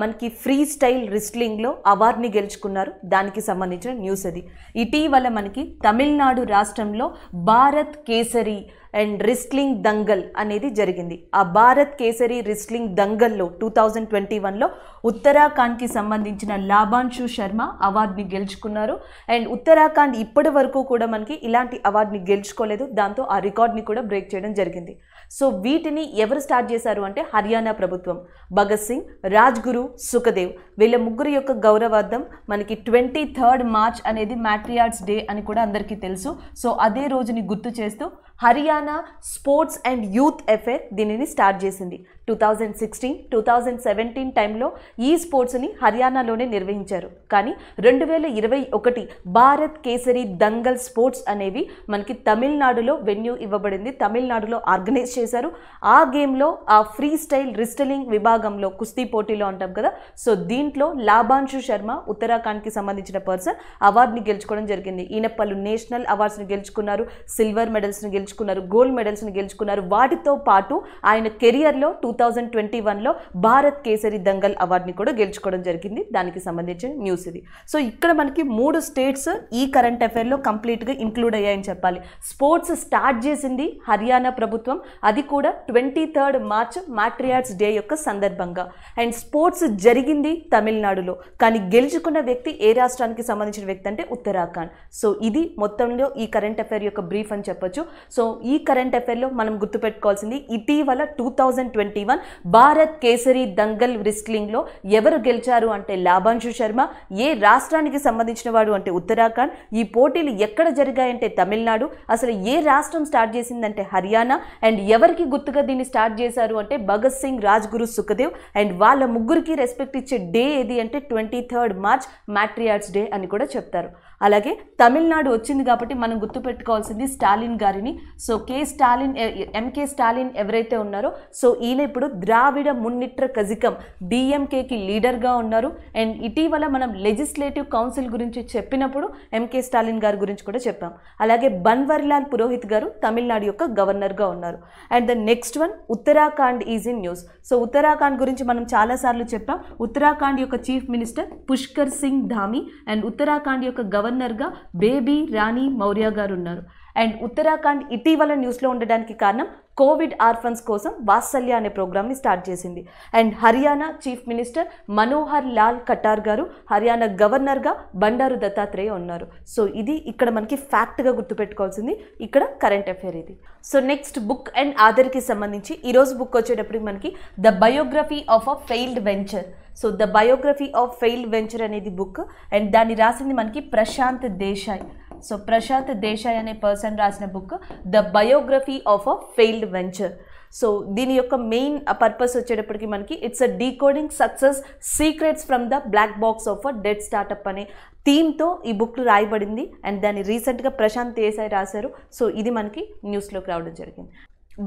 మనకి ఫ్రీ స్టైల్ రిస్లింగ్లో అవార్డుని గెలుచుకున్నారు దానికి సంబంధించిన న్యూస్ అది ఇటీవల మనకి తమిళనాడు రాష్ట్రంలో భారత్ కేసరి అండ్ రిస్క్లింగ్ దంగల్ అనేది జరిగింది ఆ భారత్ కేసరి రిస్క్లింగ్ దంగల్లో టూ థౌజండ్ ట్వంటీ వన్లో ఉత్తరాఖండ్కి సంబంధించిన లాభాంశు శర్మ అవార్డుని గెలుచుకున్నారు అండ్ ఉత్తరాఖండ్ ఇప్పటి వరకు కూడా మనకి ఇలాంటి అవార్డుని గెలుచుకోలేదు దాంతో ఆ రికార్డ్ని కూడా బ్రేక్ చేయడం జరిగింది సో వీటిని ఎవరు స్టార్ట్ చేశారు అంటే హర్యానా ప్రభుత్వం భగత్ సింగ్ రాజ్గురు సుఖదేవ్ వీళ్ళ ముగ్గురు యొక్క గౌరవార్థం మనకి ట్వంటీ థర్డ్ మార్చ్ అనేది మ్యాట్రియార్డ్స్ డే అని కూడా అందరికీ తెలుసు సో అదే రోజుని గుర్తు చేస్తూ Haryana sports and youth affair దీనిని స్టార్ట్ చేసింది two thousand sixteen two thousand seventeen టైంలో ఈ స్పోర్ట్స్ని హర్యానాలోనే నిర్వహించారు కానీ రెండు వేల ఇరవై ఒకటి భారత్ కేసరి దంగల్ స్పోర్ట్స్ అనేవి మనకి తమిళనాడులో వెన్యూ ఇవ్వబడింది తమిళనాడులో ఆర్గనైజ్ చేశారు ఆ గేమ్లో ఆ ఫ్రీ స్టైల్ రిస్టలింగ్ విభాగంలో కుస్తీ పోటీలో అంటాం కదా సో దీంట్లో లాభాంశు శర్మ ఉత్తరాఖండ్కి సంబంధించిన పర్సన్ అవార్డుని గెలుచుకోవడం జరిగింది ఈయన పలు నేషనల్ అవార్డ్స్ని గెలుచుకున్నారు సిల్వర్ మెడల్స్ని గెలుచుకున్నారు గెలుచుకున్నారు గోల్డ్ మెడల్స్ని గెలుచుకున్నారు వాటితో పాటు ఆయన కెరియర్లో టూ థౌజండ్ ట్వంటీ వన్లో భారత్ కేసరి దంగల్ అవార్డుని కూడా గెలుచుకోవడం జరిగింది దానికి సంబంధించిన న్యూస్ ఇది సో ఇక్కడ మనకి మూడు స్టేట్స్ ఈ కరెంట్ అఫైర్లో కంప్లీట్గా ఇంక్లూడ్ అయ్యాయని చెప్పాలి స్పోర్ట్స్ స్టార్ట్ చేసింది హర్యానా ప్రభుత్వం అది కూడా twenty third March martyrs day యొక్క సందర్భంగా అండ్ స్పోర్ట్స్ జరిగింది తమిళనాడులో కానీ గెలుచుకున్న వ్యక్తి ఏ రాష్ట్రానికి సంబంధించిన వ్యక్తి అంటే ఉత్తరాఖండ్ సో ఇది మొత్తంలో ఈ కరెంట్ అఫైర్ యొక్క బ్రీఫ్ అని చెప్పొచ్చు సో ఈ కరెంట్ అఫైర్లో మనం గుర్తుపెట్టుకోవాల్సింది ఇటీవల two thousand twenty one Bharat Kesari Dangal రిస్క్లింగ్లో ఎవరు గెలిచారు అంటే లాభాంశు శర్మ ఏ రాష్ట్రానికి సంబంధించిన వాడు అంటే ఉత్తరాఖండ్ ఈ పోటీలు ఎక్కడ జరిగాయంటే తమిళనాడు అసలు ఏ రాష్ట్రం స్టార్ట్ చేసిందంటే హర్యానా అండ్ ఎవరికి గుర్తుగా దీన్ని స్టార్ట్ చేశారు అంటే భగత్ సింగ్ రాజ్గురు సుఖదేవ్ అండ్ వాళ్ళ ముగ్గురికి రెస్పెక్ట్ ఇచ్చే డే ఏది అంటే twenty third March martyrs day అని కూడా చెప్తారు అలాగే తమిళనాడు వచ్చింది కాబట్టి మనం గుర్తుపెట్టుకోవాల్సింది స్టాలిన్ గారిని so K Stalin MK Stalin ఎవరైతే ఉన్నారో సో ఈయన ఇప్పుడు ద్రావిడ మున్నిట్ర కజికం డిఎంకేకి లీడర్గా ఉన్నారు అండ్ ఇటీవల మనం లెజిస్లేటివ్ కౌన్సిల్ గురించి చెప్పినప్పుడు ఎంకే స్టాలిన్ గారి గురించి కూడా చెప్పాం అలాగే బన్వర్లాల్ పురోహిత్ గారు తమిళనాడు యొక్క గవర్నర్గా ఉన్నారు and the next one Uttarakhand is in news so Uttarakhand గురించి మనం చాలాసార్లు చెప్పాం ఉత్తరాఖండ్ యొక్క chief minister Pushkar Singh Dhami and Uttarakhand యొక్క గవర్నర్ గవర్నర్గా బేబీ రాణి మౌర్య గారు ఉన్నారు అండ్ ఉత్తరాఖండ్ ఇటీవల న్యూస్లో ఉండడానికి కారణం కోవిడ్ ఆర్ఫన్స్ కోసం వాత్సల్య అనే ప్రోగ్రామ్ని స్టార్ట్ చేసింది and Haryana chief minister Manohar Lal Khattar గారు హర్యానా గవర్నర్గా బండారు దత్తాత్రేయ ఉన్నారు సో ఇది ఇక్కడ మనకి ఫ్యాక్ట్గా గుర్తుపెట్టుకోవాల్సింది ఇక్కడ కరెంట్ అఫైర్ ఇది సో నెక్స్ట్ బుక్ అండ్ కి సంబంధించి ఈరోజు బుక్ వచ్చేటప్పటికి మనకి the biography of a failed venture so the biography of fail venture అనేది బుక్ అండ్ దాన్ని రాసింది మనకి ప్రశాంత్ దేశాయ్ సో ప్రశాంత్ దేశాయ్ అనే పర్సన్ రాసిన book the biography of a failed venture so దీని యొక్క మెయిన్ పర్పస్ వచ్చేటప్పటికి మనకి it's a decoding success secrets from the black box of a dead startup అనే థీమ్తో ఈ బుక్ రాయబడింది అండ్ దాన్ని రీసెంట్గా ప్రశాంత్ దేశాయ్ రాశారు సో ఇది మనకి న్యూస్లోకి రావడం జరిగింది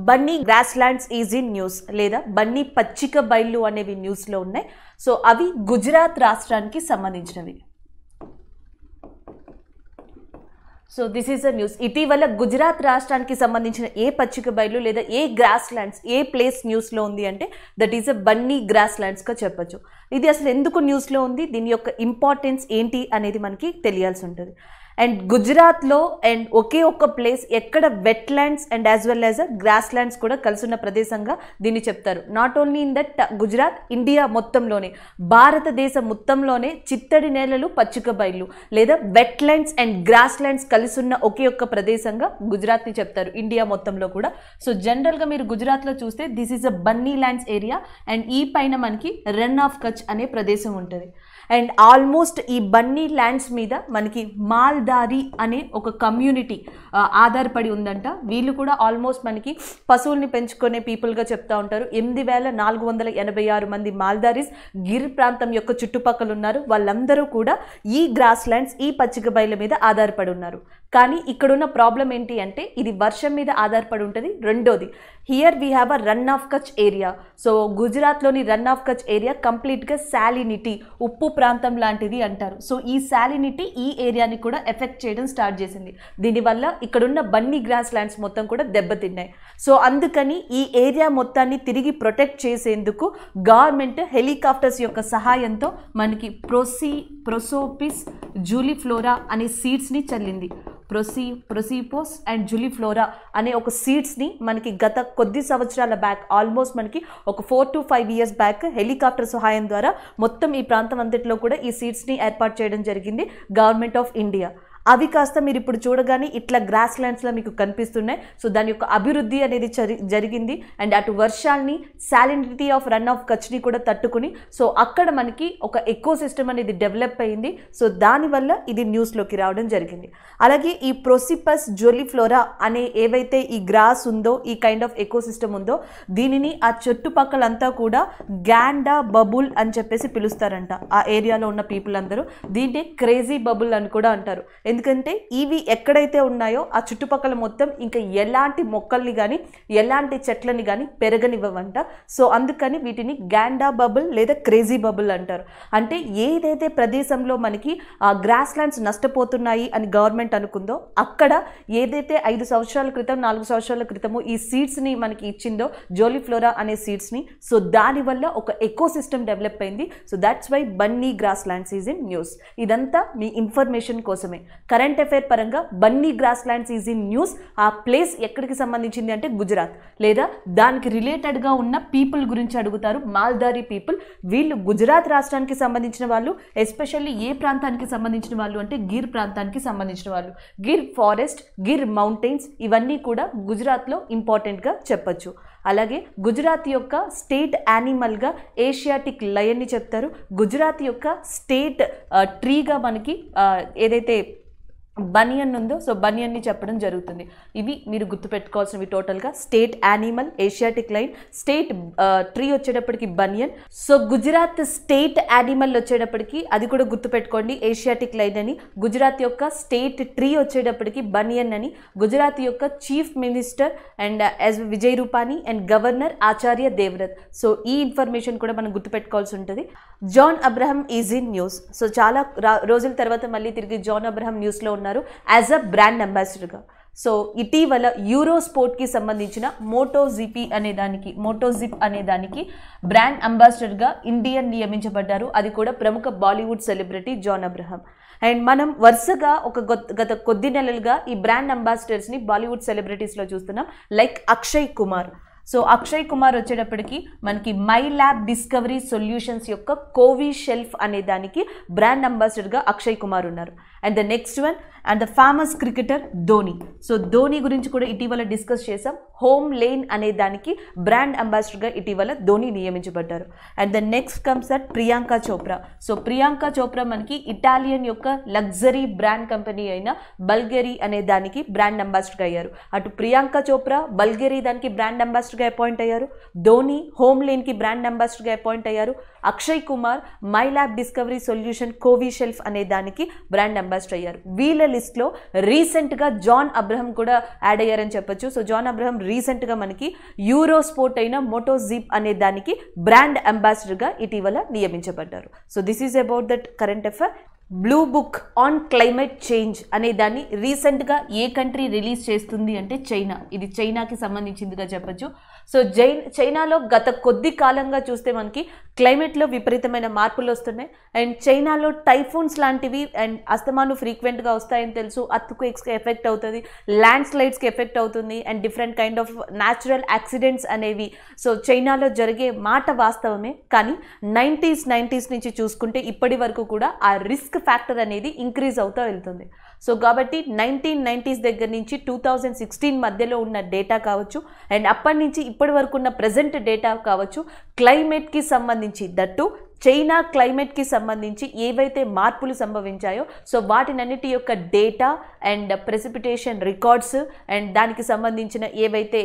Banni grass lands is in news లేదా బన్నీ పచ్చిక బయళ్ళు అనేవి న్యూస్లో ఉన్నాయి సో అవి గుజరాత్ రాష్ట్రానికి సంబంధించినవి so this is a news ఇటీవల గుజరాత్ రాష్ట్రానికి సంబంధించిన ఏ పచ్చిక బయలు లేదా ఏ గ్రాస్ ల్యాండ్స్ ఏ ప్లేస్ న్యూస్లో ఉంది అంటే that is a Banni grass ల్యాండ్స్గా చెప్పచ్చు ఇది అసలు ఎందుకు న్యూస్లో ఉంది దీని యొక్క ఇంపార్టెన్స్ ఏంటి అనేది మనకి తెలియాల్సి ఉంటుంది అండ్ గుజరాత్లో అండ్ ఒకే ఒక్క ప్లేస్ ఎక్కడ wet lands and as well as grass lands కూడా కలిసిన ప్రదేశంగా దీన్ని చెప్తారు not only in that Gujarat India మొత్తంలోనే భారతదేశం మొత్తంలోనే చిత్తడి నేలలు పచ్చిక బయళ్ళు లేదా wet lands and grass lands ఉన్న ఒకే ఒక్క ప్రదేశంగా గుజరాత్ని చెప్తారు ఇండియా మొత్తంలో కూడా సో జనరల్గా మీరు గుజరాత్లో చూస్తే this is a Banni lands area and ఈ పైన మనకి రన్ ఆఫ్ కచ్ అనే ప్రదేశం ఉంటుంది అండ్ ఆల్మోస్ట్ ఈ బన్నీ ల్యాండ్స్ మీద మనకి మాల్దారి అనే ఒక కమ్యూనిటీ ఆధారపడి ఉందంట వీళ్ళు కూడా ఆల్మోస్ట్ మనకి పశువుల్ని పెంచుకునే పీపుల్గా చెప్తా ఉంటారు ఎనిమిది వేల నాలుగు వందల ఎనభై ఆరు మంది మాల్దారీస్ గిర్ ప్రాంతం యొక్క చుట్టుపక్కల ఉన్నారు వాళ్ళందరూ కూడా ఈ గ్రాస్ ల్యాండ్స్ ఈ పచ్చిక బయల మీద ఆధారపడి ఉన్నారు కానీ ఇక్కడున్న ప్రాబ్లం ఏంటి అంటే ఇది వర్షం మీద ఆధారపడి ఉంటుంది రెండోది here we have a run of Kutch area so గుజరాత్లోని రన్ ఆఫ్ కచ్ ఏరియా కంప్లీట్గా శాలినిటీ ఉప్పు ప్రాంతం లాంటిది అంటారు సో ఈ శాలినిటీ ఈ ఏరియాని కూడా ఎఫెక్ట్ చేయడం స్టార్ట్ చేసింది దీనివల్ల ఇక్కడున్న బన్నీ గ్రాస్ ల్యాండ్స్ మొత్తం కూడా దెబ్బతిన్నాయి సో అందుకని ఈ ఏరియా మొత్తాన్ని తిరిగి ప్రొటెక్ట్ చేసేందుకు గవర్నమెంట్ హెలికాప్టర్స్ యొక్క సహాయంతో మనకి ప్రొసి ప్రొసోపిస్ జూలిఫ్లోరా అనే సీడ్స్ని చల్లింది ప్రొసీ ప్రొసీపోస్ అండ్ జులిఫ్లోరా అనే ఒక సీడ్స్ని మనకి గత కొద్ది సంవత్సరాల బ్యాక్ ఆల్మోస్ట్ మనకి ఒక four to five years back helicopter సహాయం ద్వారా మొత్తం ఈ ప్రాంతం అంతటిలో కూడా ఈ సీడ్స్ని ఏర్పాటు చేయడం జరిగింది గవర్నమెంట్ ఆఫ్ ఇండియా అవి కాస్త మీరు ఇప్పుడు చూడగానే ఇట్లా గ్రాస్ ల్యాండ్స్లో మీకు కనిపిస్తున్నాయి సో దాని యొక్క అభివృద్ధి అనేది జరిగింది అండ్ అటు వర్షాల్ని సాలినిటీ ఆఫ్ రన్ ఆఫ్ కచ్ని కూడా తట్టుకుని సో అక్కడ మనకి ఒక ఎక్కువ సిస్టమ్ అనేది డెవలప్ అయింది సో దానివల్ల ఇది న్యూస్లోకి రావడం జరిగింది అలాగే ఈ ప్రొసిపస్ జోలిఫ్లోరా అనే ఏవైతే ఈ గ్రాస్ ఉందో ఈ కైండ్ ఆఫ్ ఎకో సిస్టమ్ ఉందో దీనిని ఆ చుట్టుపక్కలంతా కూడా గ్యాండా బబుల్ అని చెప్పేసి పిలుస్తారంట ఆ ఏరియాలో ఉన్న పీపుల్ అందరూ దీన్ని క్రేజీ బబుల్ అని కూడా అంటారు ఎందుకంటే ఇవి ఎక్కడైతే ఉన్నాయో ఆ చుట్టుపక్కల మొత్తం ఇంకా ఎలాంటి మొక్కల్ని కానీ ఎలాంటి చెట్లని కానీ పెరగనివ్వవంట సో అందుకని వీటిని గ్యాండా బబుల్ లేదా క్రేజీ బబుల్ అంటారు అంటే ఏదైతే ప్రదేశంలో మనకి గ్రాస్ ల్యాండ్స్ నష్టపోతున్నాయి అని గవర్నమెంట్ అనుకుందో అక్కడ ఏదైతే ఐదు సంవత్సరాల క్రితం నాలుగు సంవత్సరాల క్రితము ఈ సీడ్స్ని మనకి ఇచ్చిందో జోలిఫ్లోరా అనే సీడ్స్ని సో దానివల్ల ఒక ఎకో సిస్టమ్ డెవలప్ అయింది so that's why Banni grass lands is in news ఇదంతా మీ ఇన్ఫర్మేషన్ కోసమే కరెంట్ అఫైర్ పరంగా Banni grass lands is in news ఆ ప్లేస్ ఎక్కడికి సంబంధించింది అంటే గుజరాత్ లేదా దానికి రిలేటెడ్గా ఉన్న పీపుల్ గురించి అడుగుతారు మాల్దారి పీపుల్ వీళ్ళు గుజరాత్ రాష్ట్రానికి సంబంధించిన వాళ్ళు ఎస్పెషల్లీ ఏ ప్రాంతానికి సంబంధించిన వాళ్ళు అంటే గిర్ ప్రాంతానికి సంబంధించిన వాళ్ళు గిర్ ఫారెస్ట్ గిర్ మౌంటైన్స్ ఇవన్నీ కూడా గుజరాత్లో ఇంపార్టెంట్గా చెప్పచ్చు అలాగే గుజరాత్ యొక్క స్టేట్ యానిమల్గా ఏషియాటిక్ లయన్ని చెప్తారు గుజరాత్ యొక్క స్టేట్ ట్రీగా uh, మనకి uh, ఏదైతే బనియన్ ఉందో సో బనియన్ని చెప్పడం జరుగుతుంది ఇవి మీరు గుర్తుపెట్టుకోవాల్సినవి టోటల్గా state animal Asiatic lion state tree వచ్చేటప్పటికి banyan so Gujarat state animal వచ్చేటప్పటికి అది కూడా గుర్తుపెట్టుకోండి ఏషియాటిక్ లైన్ అని గుజరాత్ యొక్క స్టేట్ ట్రీ వచ్చేటప్పటికి బనియన్ అని గుజరాత్ యొక్క chief minister and as Vijay Rupani and governor Acharya Devvrat so ఈ ఇన్ఫర్మేషన్ కూడా మనం గుర్తుపెట్టుకోవాల్సి ఉంటుంది John Abraham is in news so చాలా రోజుల తర్వాత మళ్ళీ తిరిగి జాన్ అబ్రహం న్యూస్లో ఉన్న ఉన్నారు యాజ్ అ బ్రాండ్ అంబాసిడర్గా సో ఇటీవల యూరో స్పోర్ట్కి సంబంధించిన మోటో జిపి అనే దానికి మోటో జిప్ అనే దానికి బ్రాండ్ అంబాసిడర్గా ఇండియన్ నియమించబడ్డారు అది కూడా ప్రముఖ బాలీవుడ్ సెలబ్రిటీ జాన్ అబ్రహం అండ్ మనం వరుసగా ఒక గత కొద్ది నెలలుగా ఈ బ్రాండ్ అంబాసిడర్స్ని బాలీవుడ్ సెలబ్రిటీస్లో చూస్తున్నాం లైక్ అక్షయ్ కుమార్ సో అక్షయ్ కుమార్ వచ్చేటప్పటికి మనకి మై ల్యాబ్ డిస్కవరీ సొల్యూషన్స్ యొక్క కోవి షెల్ఫ్ అనే దానికి బ్రాండ్ అంబాసిడర్గా అక్షయ్ కుమార్ ఉన్నారు and the next one and the famous cricketer Dhoni so Dhoni గురించి కూడా ఇటీవల డిస్కస్ చేసాం హోమ్ లేన్ అనే దానికి బ్రాండ్ అంబాసిడర్గా ఇటీవల ధోని నియమించబడ్డారు and the next comes at Priyanka Chopra so Priyanka Chopra మనకి ఇటాలియన్ యొక్క లగ్జరీ బ్రాండ్ కంపెనీ అయిన బల్గేరీ అనే దానికి బ్రాండ్ అంబాసిడర్గా అయ్యారు అటు ప్రియాంక చోప్రా బల్గేరీ దానికి బ్రాండ్ అంబాసిడర్గా అపాయింట్ అయ్యారు ధోని హోమ్ లేన్కి బ్రాండ్ అంబాసిడర్గా అపాయింట్ అయ్యారు Akshay Kumar my lab discovery solution CoviSelf అనే దానికి బ్రాండ్ అంబాసిడర్ అయ్యారు వీళ్ళ లిస్ట్లో రీసెంట్గా జాన్ అబ్రహం కూడా యాడ్ అయ్యారని చెప్పొచ్చు సో జాన్ అబ్రహం రీసెంట్గా మనకి యూరో స్పోర్ట్ అయిన మోటో జీప్ అనే దానికి బ్రాండ్ అంబాసిడర్గా ఇటీవల నియమించబడ్డారు so this is about that current affair blue book on climate change అనే దాన్ని రీసెంట్గా ఏ కంట్రీ రిలీజ్ చేస్తుంది అంటే చైనా ఇది చైనాకి సంబంధించిందిగా చెప్పచ్చు సో జై చైనాలో గత కొద్ది కాలంగా చూస్తే మనకి క్లైమేట్లో విపరీతమైన మార్పులు వస్తున్నాయి అండ్ చైనాలో టైఫూన్స్ లాంటివి అండ్ అస్తమాను ఫ్రీక్వెంట్గా వస్తాయని తెలుసు అత్తుకేక్స్కి ఎఫెక్ట్ అవుతుంది ల్యాండ్ స్లైడ్స్కి ఎఫెక్ట్ అవుతుంది and different kind of natural accidents అనేవి సో చైనాలో జరిగే మాట వాస్తవమే కానీ నైంటీస్ నైంటీస్ నుంచి చూసుకుంటే ఇప్పటి వరకు కూడా ఆ రిస్క్ రిస్క్ ఫ్యాక్టర్ అనేది ఇంక్రీజ్ అవుతూ వెళ్తుంది సో కాబట్టి నైన్టీన్ నైంటీస్ దగ్గర నుంచి టూ థౌజండ్ సిక్స్టీన్ మధ్యలో ఉన్న డేటా కావచ్చు అండ్ అప్పటి నుంచి ఇప్పటి వరకు ఉన్న ప్రజెంట్ డేటా కావచ్చు క్లైమేట్కి సంబంధించి దట్టు చైనా క్లైమేట్కి సంబంధించి ఏవైతే మార్పులు సంభవించాయో సో వాటినన్నిటి యొక్క data and precipitation records and దానికి సంబంధించిన ఏవైతే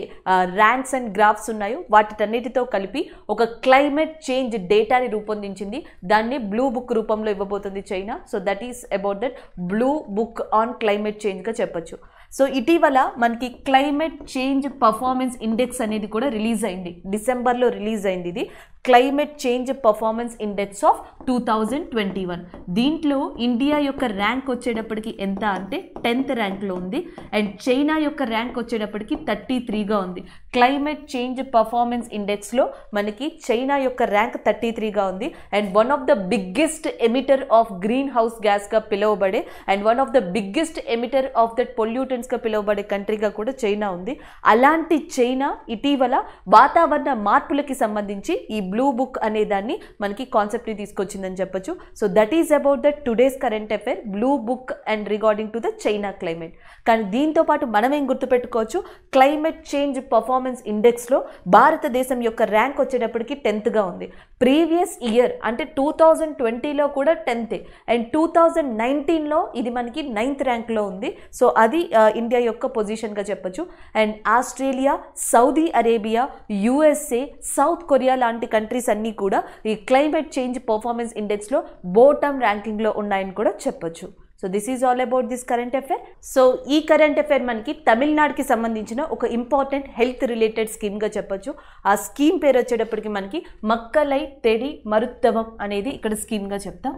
ర్యాంక్స్ అండ్ గ్రాఫ్స్ ఉన్నాయో వాటినన్నిటితో కలిపి ఒక క్లైమేట్ చేంజ్ డేటాని రూపొందించింది దాన్ని బ్లూ బుక్ రూపంలో ఇవ్వబోతుంది China so that is about that blue book on climate చేంజ్గా చెప్పచ్చు సో ఇటీవల మనకి క్లైమేట్ చేంజ్ పర్ఫార్మెన్స్ ఇండెక్స్ అనేది కూడా రిలీజ్ అయింది డిసెంబర్లో రిలీజ్ అయింది ఇది climate change performance index of two thousand twenty one దీంట్లో ఇండియా యొక్క ర్యాంక్ వచ్చేటప్పటికి ఎంత అంటే టెన్త్ ర్యాంక్లో ఉంది అండ్ చైనా యొక్క ర్యాంక్ వచ్చేటప్పటికి థర్టీ త్రీగా ఉంది క్లైమేట్ చేంజ్ పర్ఫార్మెన్స్ ఇండెక్స్లో మనకి చైనా యొక్క ర్యాంక్ థర్టీ త్రీగా ఉంది and one of the biggest emitter of greenhouse గ్యాస్గా పిలువబడే and one of the biggest emitter of that పొల్యూటెంట్స్గా పిలువబడే కంట్రీగా కూడా చైనా ఉంది అలాంటి చైనా ఇటీవల వాతావరణ మార్పులకి సంబంధించి ఈ బ్లూ బుక్ అనే దాన్ని మనకి కాన్సెప్ట్ని తీసుకొచ్చిందని చెప్పొచ్చు so that is about the today's current affair blue book and regarding to the China climate కానీ దీంతో పాటు మనం ఏం గుర్తుపెట్టుకోవచ్చు క్లైమేట్ చేంజ్ పర్ఫార్మెన్స్ ఇండెక్స్లో భారతదేశం యొక్క ర్యాంక్ వచ్చేటప్పటికి టెన్త్గా ఉంది ప్రీవియస్ ఇయర్ అంటే టూ థౌజండ్ ట్వంటీలో కూడా టెన్త్ అండ్ టూ థౌజండ్ నైన్టీన్లో ఇది మనకి నైన్త్ ర్యాంక్లో ఉంది సో అది ఇండియా uh, యొక్క పొజిషన్గా చెప్పచ్చు and Australia Saudi Arabia USA South Korea లాంటి కంట్రీస్ అన్నీ కూడా ఈ క్లైమేట్ చేంజ్ పర్ఫార్మెన్స్ ఇండెక్స్లో బోటమ్ ర్యాంకింగ్లో ఉన్నాయని కూడా చెప్పొచ్చు so this is all about this current affair so ఈ కరెంట్ అఫేర్ మనకి తమిళనాడుకి సంబంధించిన ఒక ఇంపార్టెంట్ హెల్త్ రిలేటెడ్ స్కీమ్గా చెప్పొచ్చు ఆ స్కీమ్ పేరు వచ్చేటప్పటికి మనకి మక్కలై తెడి మరుత్తవం అనేది ఇక్కడ స్కీమ్గా చెప్తాం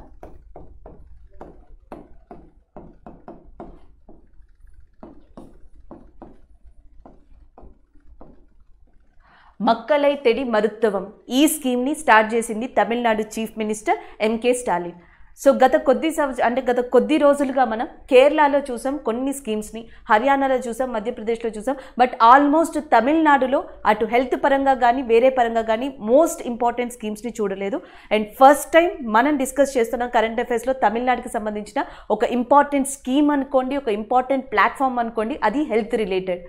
మక్కలై తెడి మరుత్వం ఈ స్కీమ్ని స్టార్ట్ చేసింది Tamil Nadu chief minister MK Stalin so గత కొద్ది సంవత్సరం అంటే గత కొద్ది రోజులుగా మనం కేరళలో చూసాం కొన్ని స్కీమ్స్ని హర్యానాలో చూసాం మధ్యప్రదేశ్లో చూసాం బట్ ఆల్మోస్ట్ తమిళనాడులో అటు హెల్త్ పరంగా కానీ వేరే పరంగా కానీ మోస్ట్ ఇంపార్టెంట్ స్కీమ్స్ని చూడలేదు అండ్ ఫస్ట్ టైం మనం డిస్కస్ చేస్తున్నాం కరెంట్ అఫైర్స్లో తమిళనాడుకి సంబంధించిన ఒక ఇంపార్టెంట్ స్కీమ్ అనుకోండి ఒక ఇంపార్టెంట్ ప్లాట్ఫామ్ అనుకోండి అది హెల్త్ రిలేటెడ్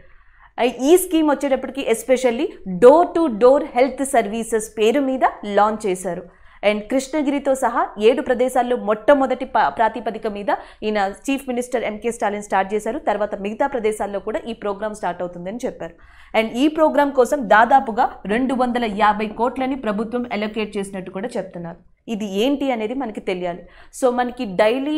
ఈ స్కీమ్ వచ్చేటప్పటికి especially door to door health services పేరు మీద లాంచ్ చేశారు అండ్ కృష్ణగిరితో సహా ఏడు ప్రదేశాల్లో మొట్టమొదటి ప్రాతిపదిక మీద ఈయన chief minister MK Stalin start చేశారు తర్వాత మిగతా ప్రదేశాల్లో కూడా ఈ ప్రోగ్రామ్ స్టార్ట్ అవుతుందని చెప్పారు అండ్ ఈ ప్రోగ్రామ్ కోసం దాదాపుగా రెండు వందల యాభై కోట్లని ప్రభుత్వం ఎలొకేట్ చేసినట్టు కూడా చెప్తున్నారు ఇది ఏంటి అనేది మనకి తెలియాలి సో మనకి డైలీ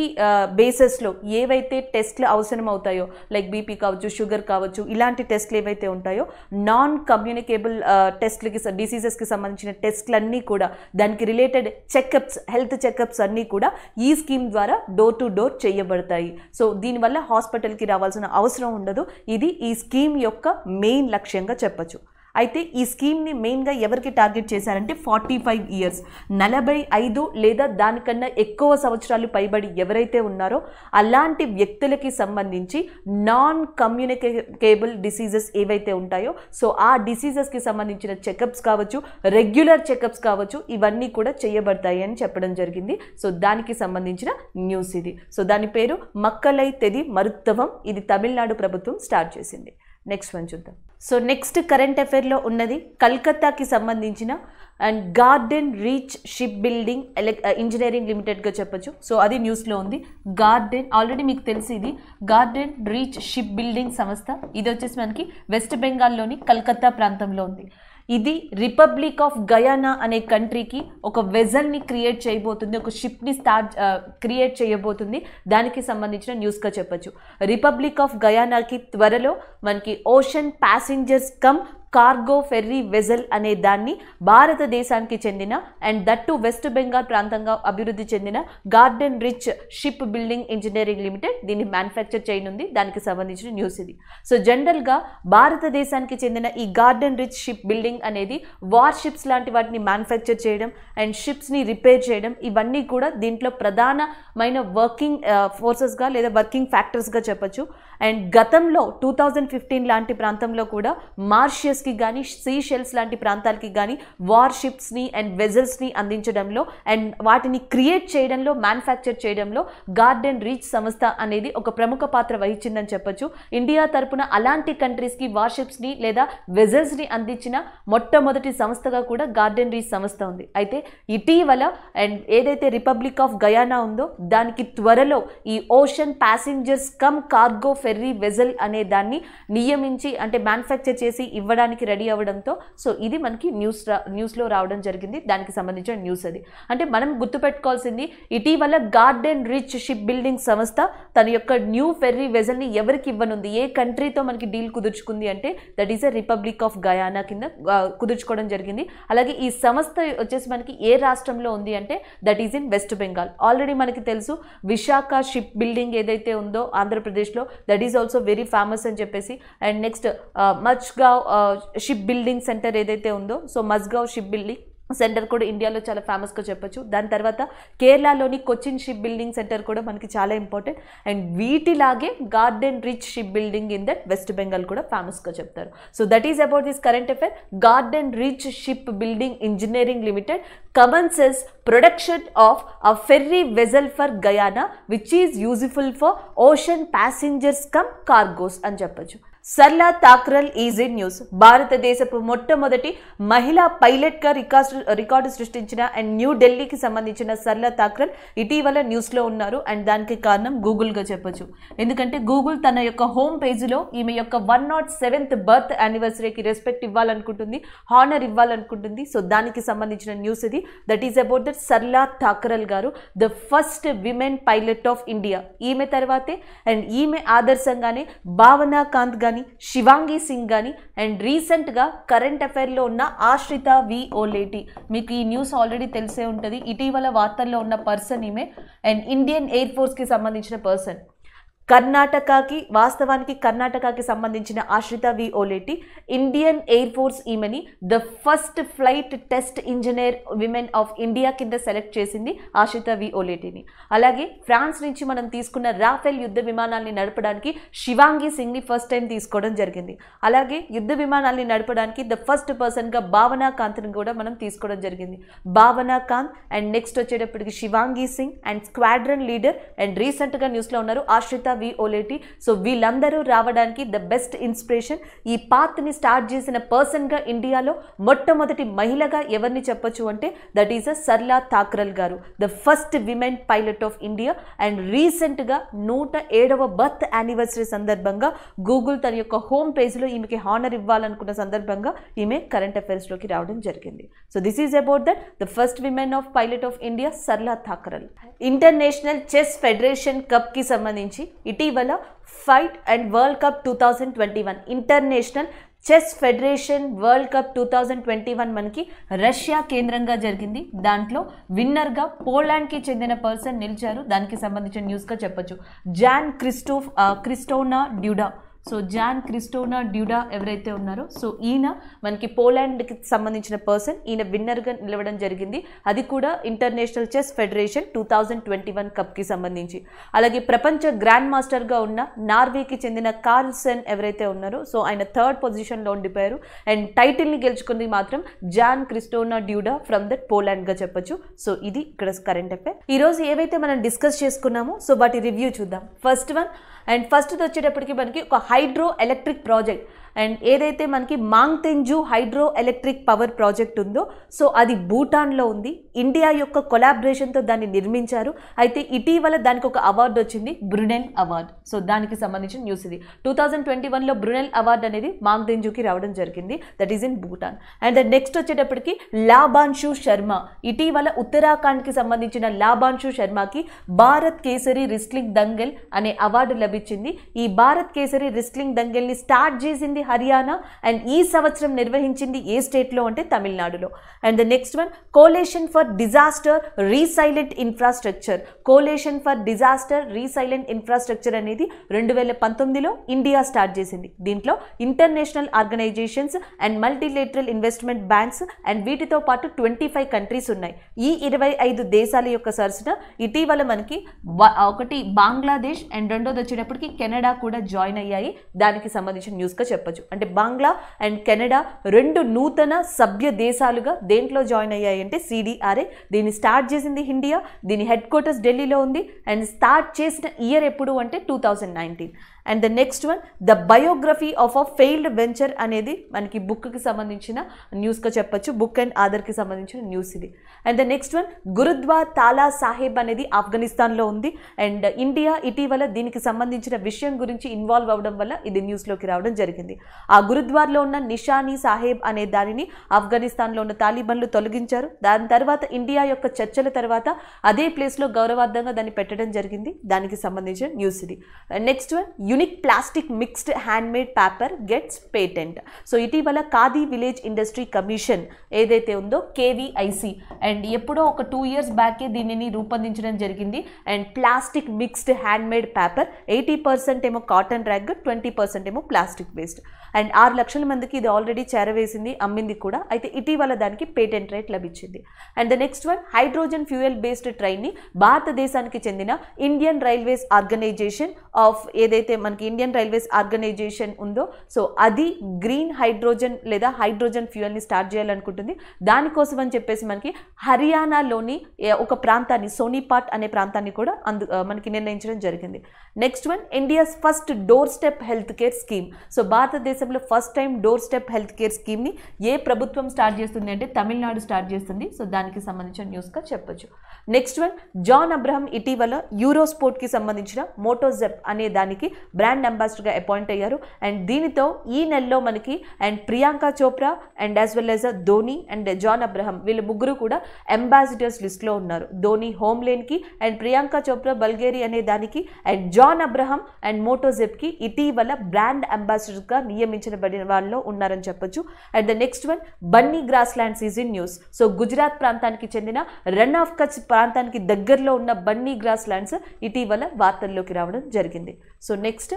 బేసెస్లో ఏవైతే టెస్ట్లు అవసరం అవుతాయో లైక్ బీపీ కావచ్చు షుగర్ కావచ్చు ఇలాంటి టెస్ట్లు ఏవైతే ఉంటాయో నాన్ కమ్యూనికేబుల్ టెస్ట్లకి డిసీజెస్కి సంబంధించిన టెస్ట్లన్నీ కూడా దానికి రిలేటెడ్ చెకప్స్ హెల్త్ చెకప్స్ అన్నీ కూడా ఈ స్కీమ్ ద్వారా డోర్ టు డోర్ చేయబడతాయి సో దీనివల్ల హాస్పిటల్కి రావాల్సిన అవసరం ఉండదు ఇది ఈ స్కీమ్ యొక్క మెయిన్ లక్ష్యంగా చెప్పచ్చు అయితే ఈ స్కీమ్ని మెయిన్గా ఎవరికి టార్గెట్ చేశారంటే ఫార్టీ ఫైవ్ ఇయర్స్ నలభై ఐదు లేదా దానికన్నా ఎక్కువ సంవత్సరాలు పైబడి ఎవరైతే ఉన్నారో అలాంటి వ్యక్తులకి సంబంధించి నాన్ కమ్యూనికేబుల్ డిసీజెస్ ఏవైతే ఉంటాయో సో ఆ డిసీజెస్కి సంబంధించిన చెకప్స్ కావచ్చు రెగ్యులర్ చెకప్స్ కావచ్చు ఇవన్నీ కూడా చేయబడతాయి అని చెప్పడం జరిగింది సో దానికి సంబంధించిన న్యూస్ ఇది సో దాని పేరు మక్కలై తెది మరుత్తవం ఇది తమిళనాడు ప్రభుత్వం స్టార్ట్ చేసింది నెక్స్ట్ వన్ చూద్దాం సో నెక్స్ట్ కరెంట్ అఫైర్లో ఉన్నది కల్కత్తాకి సంబంధించిన and garden reach shipbuilding engineering లిమిటెడ్గా చెప్పొచ్చు సో అది న్యూస్లో ఉంది గార్డెన్ ఆల్రెడీ మీకు తెలిసి ఇది గార్డెన్ రీచ్ షిప్ బిల్డింగ్ సంస్థ ఇది వచ్చేసి మనకి వెస్ట్ బెంగాల్లోని కల్కత్తా ప్రాంతంలో ఉంది ఇది రిపబ్లిక్ ఆఫ్ గయానా అనే కంట్రీకి ఒక వెజల్ని క్రియేట్ చేయబోతుంది ఒక షిప్ని స్టార్ట్ క్రియేట్ చేయబోతుంది దానికి సంబంధించిన న్యూస్గా చెప్పచ్చు రిపబ్లిక్ ఆఫ్ గయానాకి త్వరలో మనకి ocean passengers come cargo ferry vessel అనే దాన్ని భారతదేశానికి చెందిన అండ్ దట్టు వెస్ట్ బెంగాల్ ప్రాంతంగా అభివృద్ధి చెందిన garden reach shipbuilding engineering limited దీన్ని మ్యానుఫ్యాక్చర్ చేయనుంది దానికి సంబంధించిన న్యూస్ ఇది సో జనరల్గా భారతదేశానికి చెందిన ఈ గార్డెన్ రిచ్ షిప్ బిల్డింగ్ అనేది వార్ షిప్స్ లాంటి వాటిని మ్యానుఫ్యాక్చర్ చేయడం అండ్ షిప్స్ని రిపేర్ చేయడం ఇవన్నీ కూడా దీంట్లో ప్రధానమైన వర్కింగ్ ఫోర్సెస్గా లేదా వర్కింగ్ ఫ్యాక్టర్స్గా చెప్పచ్చు అండ్ గతంలో టూ థౌజండ్ ఫిఫ్టీన్ లాంటి ప్రాంతంలో కూడా మార్షియస్ కి కానీ సీ షెల్స్ లాంటి ప్రాంతాలకి కానీ ని అండ్ వెజల్స్ని అందించడంలో అండ్ వాటిని క్రియేట్ చేయడంలో మ్యానుఫ్యాక్చర్ చేయడంలో గార్డెన్ రీచ్ సంస్థ అనేది ఒక ప్రముఖ పాత్ర వహించిందని చెప్పొచ్చు ఇండియా తరపున అలాంటి కంట్రీస్కి ని లేదా వెజల్స్ని అందించిన మొట్టమొదటి సంస్థగా కూడా గార్డెన్ రీచ్ సంస్థ ఉంది అయితే ఇటీవల అండ్ ఏదైతే రిపబ్లిక్ ఆఫ్ గయానా ఉందో దానికి త్వరలో ఈ ocean passengers come cargo ferry vessel అనే దాన్ని నియమించి అంటే మ్యానుఫ్యాక్చర్ చేసి ఇవ్వడానికి చేయడానికి రెడీ అవ్వడంతో సో ఇది మనకి న్యూస్ న్యూస్లో రావడం జరిగింది దానికి సంబంధించిన న్యూస్ అది అంటే మనం గుర్తుపెట్టుకోవాల్సింది ఇటీవల గార్డెన్ రిచ్ షిప్ బిల్డింగ్ సంస్థ తన యొక్క న్యూ ఫెర్రీ వెజల్ని ఎవరికి ఇవ్వనుంది ఏ కంట్రీతో మనకి డీల్ కుదుర్చుకుంది అంటే that is a republic of Guyana కింద కుదుర్చుకోవడం జరిగింది అలాగే ఈ సంస్థ వచ్చేసి మనకి ఏ రాష్ట్రంలో ఉంది అంటే that is in West Bengal already మనకి తెలుసు విశాఖ షిప్ బిల్డింగ్ ఏదైతే ఉందో ఆంధ్రప్రదేశ్లో that is also very famous అని చెప్పేసి and next Mazagaon shipbuilding centre ఏదైతే ఉందో so Mazagaon shipbuilding centre కూడా ఇండియాలో చాలా ఫేమస్గా చెప్పొచ్చు దాని తర్వాత కేరళలోని కొచ్చిన్ షిప్ బిల్డింగ్ సెంటర్ కూడా మనకి చాలా ఇంపార్టెంట్ అండ్ వీటిలాగే garden reach shipbuilding in that West Bengal కూడా ఫేమస్గా చెప్తారు so that is about this current affair garden reach shipbuilding engineering limited commences production of a ferry vessel for Guyana which is useful for ocean passengers come cargos అని చెప్పొచ్చు సర్లా తాక్రల్ easy news భారతదేశపు మొట్టమొదటి మహిళా pilot గా record సృష్టించిన and న్యూఢిల్లీకి సంబంధించిన సర్లా తాక్రల్ ఇటీవల news లో ఉన్నారు అండ్ దానికి కారణం గూగుల్ గా చెప్పొచ్చు ఎందుకంటే గూగుల్ తన యొక్క హోమ్ పేజీలో ఈమె యొక్క వన్ నాట్ సెవెంత్ బర్త్ యానివర్సరీకి రెస్పెక్ట్ ఇవ్వాలనుకుంటుంది హానర్ ఇవ్వాలనుకుంటుంది సో దానికి సంబంధించిన న్యూస్ ఇది that is about that Sarla Thakral గారు the first women pilot of India ఈమె తర్వాతే అండ్ ఈమె ఆదర్శంగానే భావనా కాంత్ గాని కానీ శివాంగి సింగ్ కానీ అండ్ రీసెంట్గా కరెంట్ అఫైర్లో ఉన్న ఆశ్రిత వి ఓ లేటీ మీకు ఈ న్యూస్ ఆల్రెడీ తెలిసే ఉంటుంది ఇటీవల వార్తల్లో ఉన్న పర్సన్ ఈమె అండ్ ఇండియన్ ఎయిర్ ఫోర్స్కి సంబంధించిన పర్సన్ కర్ణాటకకి వాస్తవానికి కర్ణాటకకి సంబంధించిన Ashritha V Oleti Indian air force ఈమెని the first flight test engineer women of India కింద సెలెక్ట్ చేసింది ఆశ్రిత వి ఓలేటిని అలాగే ఫ్రాన్స్ నుంచి మనం తీసుకున్న రాఫెల్ యుద్ధ విమానాన్ని నడపడానికి శివాంగి సింగ్ని ఫస్ట్ టైం తీసుకోవడం జరిగింది అలాగే యుద్ధ విమానాన్ని నడపడానికి ద ఫస్ట్ పర్సన్గా భావనా కాంత్ని కూడా మనం తీసుకోవడం జరిగింది భావనా కాంత్ అండ్ నెక్స్ట్ వచ్చేటప్పటికి Shivangi Singh and squadron leader and రీసెంట్గా న్యూస్లో ఉన్నారు ఆశ్రిత వి ఓలేటి సో వీళ్ళందరూ రావడానికి ద బెస్ట్ ఇన్స్పిరేషన్ ఈ పాత్ని స్టార్ట్ చేసిన పర్సన్గా ఇండియాలో మొట్టమొదటి మహిళగా ఎవరిని చెప్పొచ్చు అంటే దట్ ఈస్ అ సర్లా థాక్రల్ గారు the first women pilot of India and రీసెంట్గా నూట ఏడవ బర్త్ యానివర్సరీ సందర్భంగా గూగుల్ తన యొక్క హోమ్ పేజ్లో ఈమెకి హానర్ ఇవ్వాలనుకున్న సందర్భంగా ఈమె కరెంట్ అఫైర్స్లోకి రావడం జరిగింది so this is about that the first women of pilot of India Sarla Thakral international chess federation కప్కి సంబంధించి ఇటీవల FIDE and world cup two thousand twenty one international chess federation world cup two thousand twenty one మనకి Russia కేంద్రంగా జరిగింది దాంట్లో విన్నర్గా పోలాండ్కి చెందిన person నిలిచారు దానికి సంబంధించిన న్యూస్గా చెప్పొచ్చు జాన్ క్రిస్టోఫ్ క్రిస్టోనా డ్యూడా సో జాన్ క్రిస్టోనా డ్యూడా ఎవరైతే ఉన్నారో సో ఈయన మనకి పోలాండ్కి సంబంధించిన పర్సన్ ఈయన విన్నర్గా నిలవడం జరిగింది అది కూడా international chess federation two thousand twenty one కప్కి సంబంధించి అలాగే ప్రపంచ గ్రాండ్ మాస్టర్గా ఉన్న నార్వేకి చెందిన కార్ల్సన్ ఎవరైతే ఉన్నారో సో ఆయన థర్డ్ పొజిషన్లో ఉండిపోయారు అండ్ టైటిల్ని గెలుచుకుంది మాత్రం జాన్ క్రిస్టోనా డ్యూడా ఫ్రమ్ దట్ పోలాండ్గా చెప్పొచ్చు సో ఇది ఇక్కడ కరెంట్ అఫేర్ ఈరోజు ఏవైతే మనం డిస్కస్ చేసుకున్నామో సో వాటి రివ్యూ చూద్దాం ఫస్ట్ వన్ అండ్ ఫస్ట్ది వచ్చేటప్పటికి మనకి ఒక హైడ్రో ఎలక్ట్రిక్ ప్రాజెక్ట్ అండ్ ఏదైతే మనకి Mangdechhu hydroelectric power project ఉందో సో అది భూటాన్లో ఉంది ఇండియా యొక్క కొలాబరేషన్తో దాన్ని నిర్మించారు అయితే ఇటీవల దానికి ఒక అవార్డు వచ్చింది బ్రునెల్ అవార్డ్ సో దానికి సంబంధించిన న్యూస్ ఇది టూ థౌజండ్ ట్వంటీ వన్లో బ్రునెల్ అవార్డ్ అనేది దెంజుకి రావడం జరిగింది that is in Bhutan and the next వచ్చేటప్పటికి లాభాన్షు శర్మ ఇటీవల ఉత్తరాఖండ్కి సంబంధించిన లాభాన్షు శర్మకి భారత్ కేసరి రిస్లింగ్ దంగల్ అనే అవార్డు లభించింది ఈ భారత్ కేసరి రిస్లింగ్ దంగల్ని స్టార్ట్ చేసింది హర్యానా అండ్ ఈ సంవత్సరం నిర్వహించింది ఏ స్టేట్లో అంటే తమిళనాడులో and the next one coalition for for disaster resilient infrastructure coalition for disaster resilient infrastructure అనేది రెండు వేల పంతొమ్మిదిలో ఇండియా స్టార్ట్ చేసింది దీంట్లో international organisations and multilateral investment banks and వీటితో పాటు ట్వంటీ ఫైవ్ కంట్రీస్ ఉన్నాయి ఈ ఇరవై ఐదు దేశాల యొక్క సరసన ఇటీవల మనకి ఒకటి బంగ్లాదేశ్ అండ్ రెండోది వచ్చేటప్పటికి కెనడా కూడా జాయిన్ అయ్యాయి దానికి సంబంధించిన న్యూస్గా చెప్పొచ్చు అంటే బంగ్లా అండ్ కెనడా రెండు నూతన సభ్య దేశాలుగా దేంట్లో జాయిన్ అయ్యాయి అంటే సిడిఆర్ గారే దీన్ని స్టార్ట్ చేసింది ఇండియా దీని హెడ్ క్వార్టర్స్ ఢిల్లీలో ఉంది అండ్ స్టార్ట్ చేసిన ఇయర్ ఎప్పుడు అంటే two thousand nineteen and the next one the biography of a failed venture అనేది మనకి బుక్కి సంబంధించిన న్యూస్గా చెప్పొచ్చు బుక్ అండ్ ఆధర్కి సంబంధించిన న్యూస్ ఇది and the next one Gurudwara Tala Sahib అనేది ఆఫ్ఘనిస్తాన్లో ఉంది అండ్ ఇండియా ఇటీవల దీనికి సంబంధించిన విషయం గురించి ఇన్వాల్వ్ అవ్వడం వల్ల ఇది న్యూస్లోకి రావడం జరిగింది ఆ గురుద్వార్లో ఉన్న నిషానీ సాహెబ్ అనే దానిని ఆఫ్ఘనిస్తాన్లో ఉన్న తాలిబన్లు తొలగించారు దాని తర్వాత ఇండియా యొక్క చర్చల తర్వాత అదే ప్లేస్లో గౌరవార్థంగా దాన్ని పెట్టడం జరిగింది దానికి సంబంధించిన న్యూస్ ఇది next one unique plastic mixed hand made paper gets patent so ఇటీవల ఖాదీ విలేజ్ ఇండస్ట్రీ కమిషన్ ఏదైతే ఉందో కేవీఐసి అండ్ ఎప్పుడో ఒక టూ ఇయర్స్ బ్యాకే దీనిని రూపొందించడం జరిగింది and plastic mixed hand made paper eighty percent ఏమో కాటన్ ర్యాగ్ ట్వంటీ పర్సెంట్ ఏమో ప్లాస్టిక్ వేస్ట్ అండ్ ఆరు లక్షల మందికి ఇది ఆల్రెడీ చేరవేసింది అమ్మింది కూడా అయితే ఇటీవల దానికి పేటెంట్ రేట్ లభించింది and the next one hydrogen fuel based ట్రైన్ని భారతదేశానికి చెందిన ఇండియన్ రైల్వేస్ ఆర్గనైజేషన్ ఆఫ్ ఏదైతే మనకి ఇండియన్ రైల్వేస్ ఆర్గనైజేషన్ ఉందో సో అది గ్రీన్ హైడ్రోజన్ లేదా హైడ్రోజన్ ఫ్యూయల్ని స్టార్ట్ చేయాలనుకుంటుంది దానికోసం అని చెప్పేసి మనకి హర్యానాలోని ఒక ప్రాంతాన్ని సోనీపాట్ అనే ప్రాంతాన్ని కూడా అందు మనకి నిర్ణయించడం జరిగింది next one India's first doorstep health care scheme so భారతదేశంలో first time doorstep health care స్కీమ్ని ఏ ప్రభుత్వం స్టార్ట్ చేస్తుంది అంటే తమిళనాడు స్టార్ట్ చేస్తుంది సో దానికి సంబంధించిన న్యూస్గా చెప్పొచ్చు నెక్స్ట్ వన్ జాన్ అబ్రహం ఇటీవల యూరో కి సంబంధించిన మోటోజెప్ అనే దానికి బ్రాండ్ అంబాసిడర్గా అపాయింట్ అయ్యారు అండ్ దీనితో ఈ నెలలో మనకి and Priyanka Chopra and as well as Dhoni and John Abraham వీళ్ళు ముగ్గురు కూడా అంబాసిడర్స్ లిస్ట్లో ఉన్నారు ధోని హోమ్ కి అండ్ ప్రియాంక చోప్రా బల్గేరి అనే దానికి అండ్ జాన్ అబ్రహం అండ్ మోటోజెప్కి ఇటీవల బ్రాండ్ అంబాసిడర్గా నియమించబడిన వాళ్ళలో ఉన్నారని చెప్పొచ్చు and the next one Banni grass lands is in news so Gujarat ప్రాంతానికి చెందిన రన్ ఆఫ్ కచ్ ప్రాంతానికి దగ్గరలో ఉన్న బన్నీ గ్రాస్ ల్యాండ్స్ ఇటీవల వార్తల్లోకి రావడం జరిగింది so next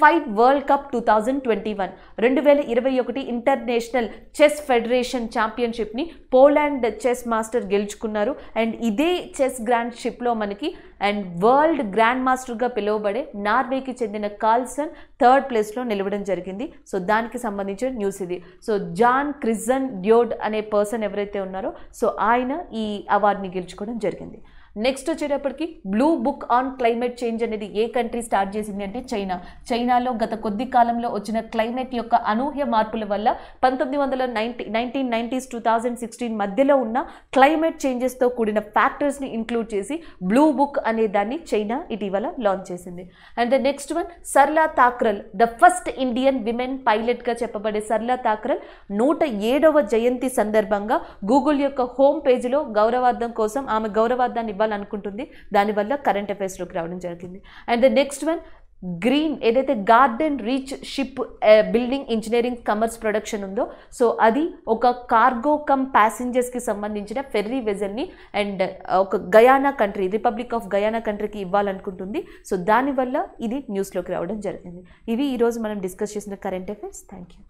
FIDE world cup two thousand twenty one రెండు వేల ఇరవై ఒకటి ఇంటర్నేషనల్ చెస్ ఫెడరేషన్ ఛాంపియన్షిప్ని పోలాండ్ చెస్ మాస్టర్ గెలుచుకున్నారు అండ్ ఇదే చెస్ గ్రాండ్ షిప్లో మనకి అండ్ వరల్డ్ గ్రాండ్ మాస్టర్గా పిలువబడే నార్వేకి చెందిన కార్ల్సన్ థర్డ్ ప్లేస్లో నిలవడం జరిగింది సో దానికి సంబంధించిన న్యూస్ ఇది సో జాన్ క్రిజన్ డ్యోడ్ అనే పర్సన్ ఎవరైతే ఉన్నారో సో ఆయన ఈ అవార్డుని గెలుచుకోవడం జరిగింది నెక్స్ట్ వచ్చేటప్పటికి blue book on climate change అనేది ఏ కంట్రీ స్టార్ట్ చేసింది అంటే చైనా చైనాలో గత కొద్ది కాలంలో వచ్చిన క్లైమేట్ యొక్క అనూహ్య మార్పుల వల్ల పంతొమ్మిది వందల ninety nineteen nineties two thousand sixteen మధ్యలో ఉన్న క్లైమేట్ చేంజెస్తో కూడిన ఫ్యాక్టర్స్ని ఇంక్లూడ్ చేసి బ్లూ బుక్ అనే దాన్ని చైనా ఇటీవల లాంచ్ చేసింది and the next one Sarla Thakral the first Indian women పైలట్గా చెప్పబడే సర్లా తాక్రల్ నూట ఏడవ జయంతి సందర్భంగా గూగుల్ యొక్క హోమ్ పేజీలో గౌరవార్థం కోసం ఆమె గౌరవార్థాన్ని ఇవ్వాలి చదవాలనుకుంటుంది దానివల్ల కరెంట్ అఫైర్స్లోకి రావడం జరిగింది and the next one green ఏదైతే garden reach shipbuilding engineering commences production ఉందో సో అది ఒక కార్గో కమ్ ప్యాసింజర్స్కి సంబంధించిన ఫెర్రీ వెజల్ని అండ్ ఒక Guyana country republic of Guyana కంట్రీకి ఇవ్వాలనుకుంటుంది సో దానివల్ల ఇది న్యూస్లోకి రావడం జరిగింది ఇవి ఈరోజు మనం డిస్కస్ చేసిన కరెంట్ అఫైర్స్ థ్యాంక్ యూ